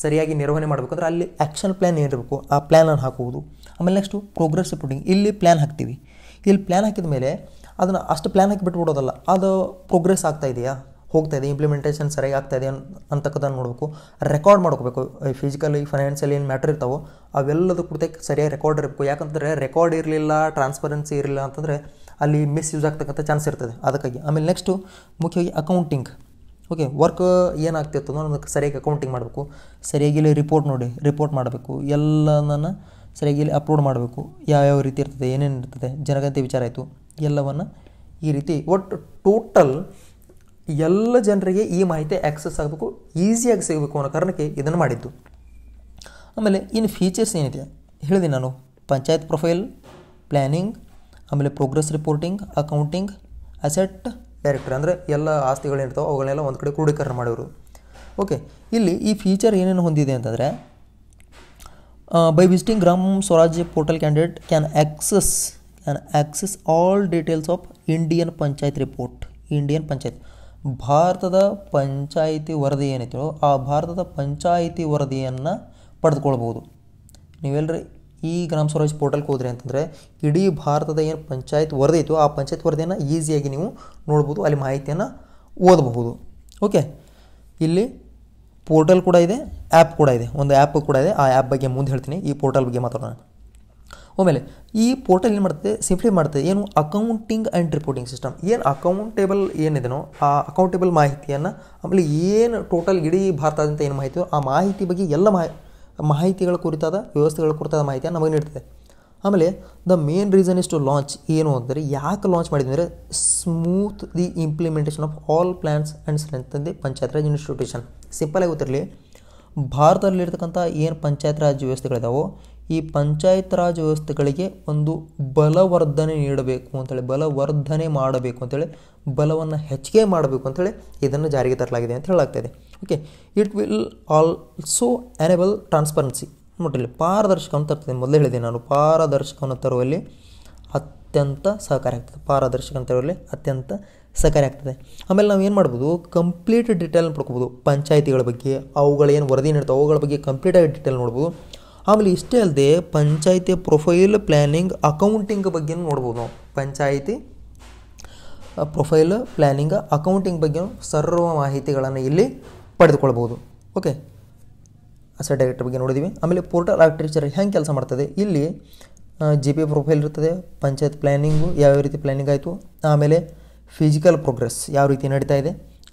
ಸರಿಯಾಗಿ ನಿರ್ವಹಣೆ ಮಾಡಬೇಕಂದ್ರೆ ಅಲ್ಲಿ ಆ್ಯಕ್ಷನ್ ಪ್ಲ್ಯಾನ್ ಏನಿರಬೇಕು ಆ ಪ್ಲ್ಯಾನನ್ನು ಹಾಕುವುದು ಆಮೇಲೆ ನೆಕ್ಸ್ಟು ಪ್ರೋಗ್ರೆಸ್ ರಿಪೋರ್ಟಿಂಗ್ ಇಲ್ಲಿ ಪ್ಲ್ಯಾನ್ ಹಾಕ್ತೀವಿ ಇಲ್ಲಿ ಪ್ಲ್ಯಾನ್ ಹಾಕಿದ ಮೇಲೆ ಅದನ್ನು ಅಷ್ಟು ಪ್ಲ್ಯಾನ್ ಹಾಕಿಬಿಟ್ಬಿಡೋದಲ್ಲ ಅದು ಪ್ರೋಗ್ರೆಸ್ ಆಗ್ತಾ ಇದೆಯಾ ಹೋಗ್ತಾ ಇದೆ ಇಂಪ್ಲಿಮೆಂಟೇಷನ್ ಸರಿಯಾಗಿ ಆಗ್ತಾ ಇದೆ ಅಂತಕ್ಕದನ್ನು ನೋಡಬೇಕು ರೆಕಾರ್ಡ್ ಮಾಡ್ಕೋಬೇಕು ಫಿಸಿಕಲಿ ಫೈನಾನ್ಷಿಯಲಿ ಏನು ಮ್ಯಾಟ್ರ್ ಇರ್ತಾವೋ ಅವೆಲ್ಲದ ಕೂಡ ಸರಿಯಾಗಿ ರೆಕಾರ್ಡ್ ಇರಬೇಕು ಯಾಕಂತಂದರೆ ರೆಕಾರ್ಡ್ ಇರಲಿಲ್ಲ ಟ್ರಾನ್ಸ್ಪರೆನ್ಸಿ ಇರಲಿಲ್ಲ ಅಂತಂದರೆ ಅಲ್ಲಿ ಮಿಸ್ ಯೂಸ್ ಆಗ್ತಕ್ಕಂಥ ಚಾನ್ಸ್ ಇರ್ತದೆ ಅದಕ್ಕಾಗಿ ಆಮೇಲೆ ನೆಕ್ಸ್ಟು ಮುಖ್ಯವಾಗಿ ಅಕೌಂಟಿಂಗ್ ಓಕೆ ವರ್ಕ್ ಏನಾಗ್ತಿತ್ತು ಅನ್ನೋ ಅದಕ್ಕೆ ಸರಿಯಾಗಿ ಅಕೌಂಟಿಂಗ್ ಮಾಡಬೇಕು ಸರಿಯಾಗಿ ಇಲ್ಲಿ ರಿಪೋರ್ಟ್ ನೋಡಿ ರಿಪೋರ್ಟ್ ಮಾಡಬೇಕು ಎಲ್ಲನನ್ನು ಸರಿಯಾಗಿ ಇಲ್ಲಿ ಅಪ್ಲೋಡ್ ಮಾಡಬೇಕು ಯಾವ್ಯಾವ ರೀತಿ ಇರ್ತದೆ ಏನೇನು ಇರ್ತದೆ ಜನಗಂತೆ ವಿಚಾರ ಆಯಿತು ಎಲ್ಲವನ್ನು ಈ ರೀತಿ ಒಟ್ಟು ಟೋಟಲ್ ಎಲ್ಲ ಜನರಿಗೆ ಈ ಮಾಹಿತಿ ಆ್ಯಕ್ಸಸ್ ಆಗಬೇಕು ಈಸಿಯಾಗಿ ಸಿಗಬೇಕು ಅನ್ನೋ ಕಾರಣಕ್ಕೆ ಇದನ್ನು ಮಾಡಿದ್ದು ಆಮೇಲೆ ಇನ್ನು ಫೀಚರ್ಸ್ ಏನಿದೆ ಹೇಳಿದೆ ನಾನು ಪಂಚಾಯತ್ ಪ್ರೊಫೈಲ್ ಪ್ಲ್ಯಾನಿಂಗ್ ಆಮೇಲೆ progress reporting accounting asset director ಅಂದರೆ ಎಲ್ಲ ಆಸ್ತಿಗಳೇನಿರ್ತಾವೆ ಅವುಗಳನ್ನೆಲ್ಲ ಒಂದು ಕಡೆ ಕ್ರೋಢೀಕರಣ ಮಾಡೋರು ಓಕೆ ಇಲ್ಲಿ ಈ ಫೀಚರ್ ಏನೇನು ಹೊಂದಿದೆ ಅಂತಂದರೆ by visiting Gram Swarajya portal candidate can access can access all details of Indian panchayat report Indian panchayat ಭಾರತದ ಪಂಚಾಯಿತಿ ವರದಿ ಏನಿತ್ತು ಆ ಭಾರತದ ಪಂಚಾಯಿತಿ ವರದಿಯನ್ನು ಪಡೆದುಕೊಳ್ಬೋದು ನೀವೆಲ್ಲರೂ ಈ ಗ್ರಾಮ ಸ್ವರಾಜ್ ಪೋರ್ಟಲ್ಗೆ ಹೋದ್ರೆ ಅಂತಂದರೆ ಇಡೀ ಭಾರತದ ಏನು ಪಂಚಾಯತ್ ವರದಿ ಇತ್ತು ಆ ಪಂಚಾಯತ್ ವರದಿಯನ್ನು ಈಸಿಯಾಗಿ ನೀವು ನೋಡ್ಬೋದು ಅಲ್ಲಿ ಮಾಹಿತಿಯನ್ನು ಓದಬಹುದು ಓಕೆ ಇಲ್ಲಿ ಪೋರ್ಟಲ್ ಕೂಡ ಇದೆ ಆ್ಯಪ್ ಕೂಡ ಇದೆ ಒಂದು ಆ್ಯಪ್ ಕೂಡ ಇದೆ ಆ ಆ್ಯಪ್ ಬಗ್ಗೆ ಮುಂದೆ ಹೇಳ್ತೀನಿ ಈ ಪೋರ್ಟಲ್ ಬಗ್ಗೆ ಮಾತಾಡೋಣ ಆಮೇಲೆ ಈ ಪೋರ್ಟಲ್ ಏನು ಮಾಡ್ತದೆ ಸಿಂಪ್ಲಿ ಮಾಡ್ತದೆ ಏನು ಅಕೌಂಟಿಂಗ್ ಆ್ಯಂಡ್ ರಿಪೋರ್ಟಿಂಗ್ ಸಿಸ್ಟಮ್ ಏನು ಅಕೌಂಟೇಬಲ್ ಏನಿದೆನೋ ಆ ಅಕೌಂಟೇಬಲ್ ಮಾಹಿತಿಯನ್ನು ಆಮೇಲೆ ಏನು ಟೋಟಲ್ ಇಡೀ ಭಾರತದಂತ ಏನು ಮಾಹಿತಿ ಆ ಮಾಹಿತಿ ಬಗ್ಗೆ ಎಲ್ಲ ಮಾಹಿತಿ ಮಾಹಿತಿಗಳ ಕುರಿತಾದ ವ್ಯವಸ್ಥೆಗಳ ಕುರಿತಾದ ಮಾಹಿತಿಯನ್ನು ನಮಗೆ ನೀಡ್ತದೆ ಆಮೇಲೆ the main reason is to launch ಏನು ಅಂದರೆ ಯಾಕೆ ಲಾಂಚ್ ಮಾಡಿದೆ ಅಂದರೆ smooth the implementation of all plans and strength the Panchayat Raj institution simple ಆಗಿ ಗೊತ್ತಿರಲಿ ಭಾರತದಲ್ಲಿರ್ತಕ್ಕಂಥ ಏನು ಪಂಚಾಯತ್ ರಾಜ್ ವ್ಯವಸ್ಥೆಗಳಿದಾವೋ ಈ ಪಂಚಾಯತ್ ರಾಜ್ ವ್ಯವಸ್ಥೆಗಳಿಗೆ ಒಂದು ಬಲವರ್ಧನೆ ನೀಡಬೇಕು ಅಂತೇಳಿ ಬಲವರ್ಧನೆ ಮಾಡಬೇಕು ಅಂತೇಳಿ ಬಲವನ್ನು ಹೆಚ್ಚಿಗೆ ಮಾಡಬೇಕು ಅಂತೇಳಿ ಇದನ್ನು ಜಾರಿಗೆ ತರಲಾಗಿದೆ ಅಂತ ಹೇಳಲಾಗ್ತದೆ okay it will also enable transparency ನೋಡ್ರಿ ಪಾರದರ್ಶಕ ಅಂತ ತರ್ತದೆ ಮೊದಲೇ ಹೇಳಿದೆ ನಾನು ಪಾರದರ್ಶಕವನ್ನು ತರುವಲ್ಲಿ ಅತ್ಯಂತ ಸಹಕಾರಿ ಆಗ್ತದೆ ಪಾರದರ್ಶಕ ಅಂತ ತರುವಲ್ಲಿ ಅತ್ಯಂತ ಸಹಕಾರಿ ಆಗ್ತದೆ ಆಮೇಲೆ ನಾವು ಏನು ಮಾಡ್ಬೋದು ಕಂಪ್ಲೀಟ್ ಡೀಟೇಲ್ ಪಡ್ಕೋಬೋದು ಪಂಚಾಯಿತಿಗಳ ಬಗ್ಗೆ ಅವುಗಳೇನು ವರದಿ ನೀಡ್ತಾವೆ ಅವುಗಳ ಬಗ್ಗೆ ಕಂಪ್ಲೀಟಾಗಿ ಡೀಟೇಲ್ ನೋಡ್ಬೋದು ಆಮೇಲೆ ಇಷ್ಟೇ ಅಲ್ಲದೆ ಪಂಚಾಯಿತಿ ಪ್ರೊಫೈಲ್ ಪ್ಲ್ಯಾನಿಂಗ್ ಅಕೌಂಟಿಂಗ್ ಬಗ್ಗೆ ನೋಡ್ಬೋದು ನಾವು ಪಂಚಾಯಿತಿ ಪ್ರೊಫೈಲ್ ಪ್ಲ್ಯಾನಿಂಗ್ ಅಕೌಂಟಿಂಗ್ ಬಗ್ಗೆ ಸರ್ವ ಮಾಹಿತಿಗಳನ್ನು ಇಲ್ಲಿ ಪಡೆದುಕೊಳ್ಬೋದು ಓಕೆ ಅಸೆಟ್ ಡೈರೆಕ್ಟರ್ ಬಗ್ಗೆ ನೋಡಿದ್ದೀವಿ ಆಮೇಲೆ ಪೋರ್ಟಲ್ ಆರ್ಕಿಟೆಕ್ಚರ್ ಹೆಂಗೆ ಕೆಲಸ ಮಾಡ್ತದೆ ಇಲ್ಲಿ ಜಿ ಪಿ ಪ್ರೊಫೈಲ್ ಇರ್ತದೆ ಪಂಚಾಯತ್ ಪ್ಲ್ಯಾನಿಂಗು ಯಾವ ರೀತಿ ಪ್ಲ್ಯಾನಿಂಗ್ ಆಯಿತು ಆಮೇಲೆ ಫಿಸಿಕಲ್ ಪ್ರೋಗ್ರೆಸ್ ಯಾವ ರೀತಿ ನಡೀತಾ ಇದೆ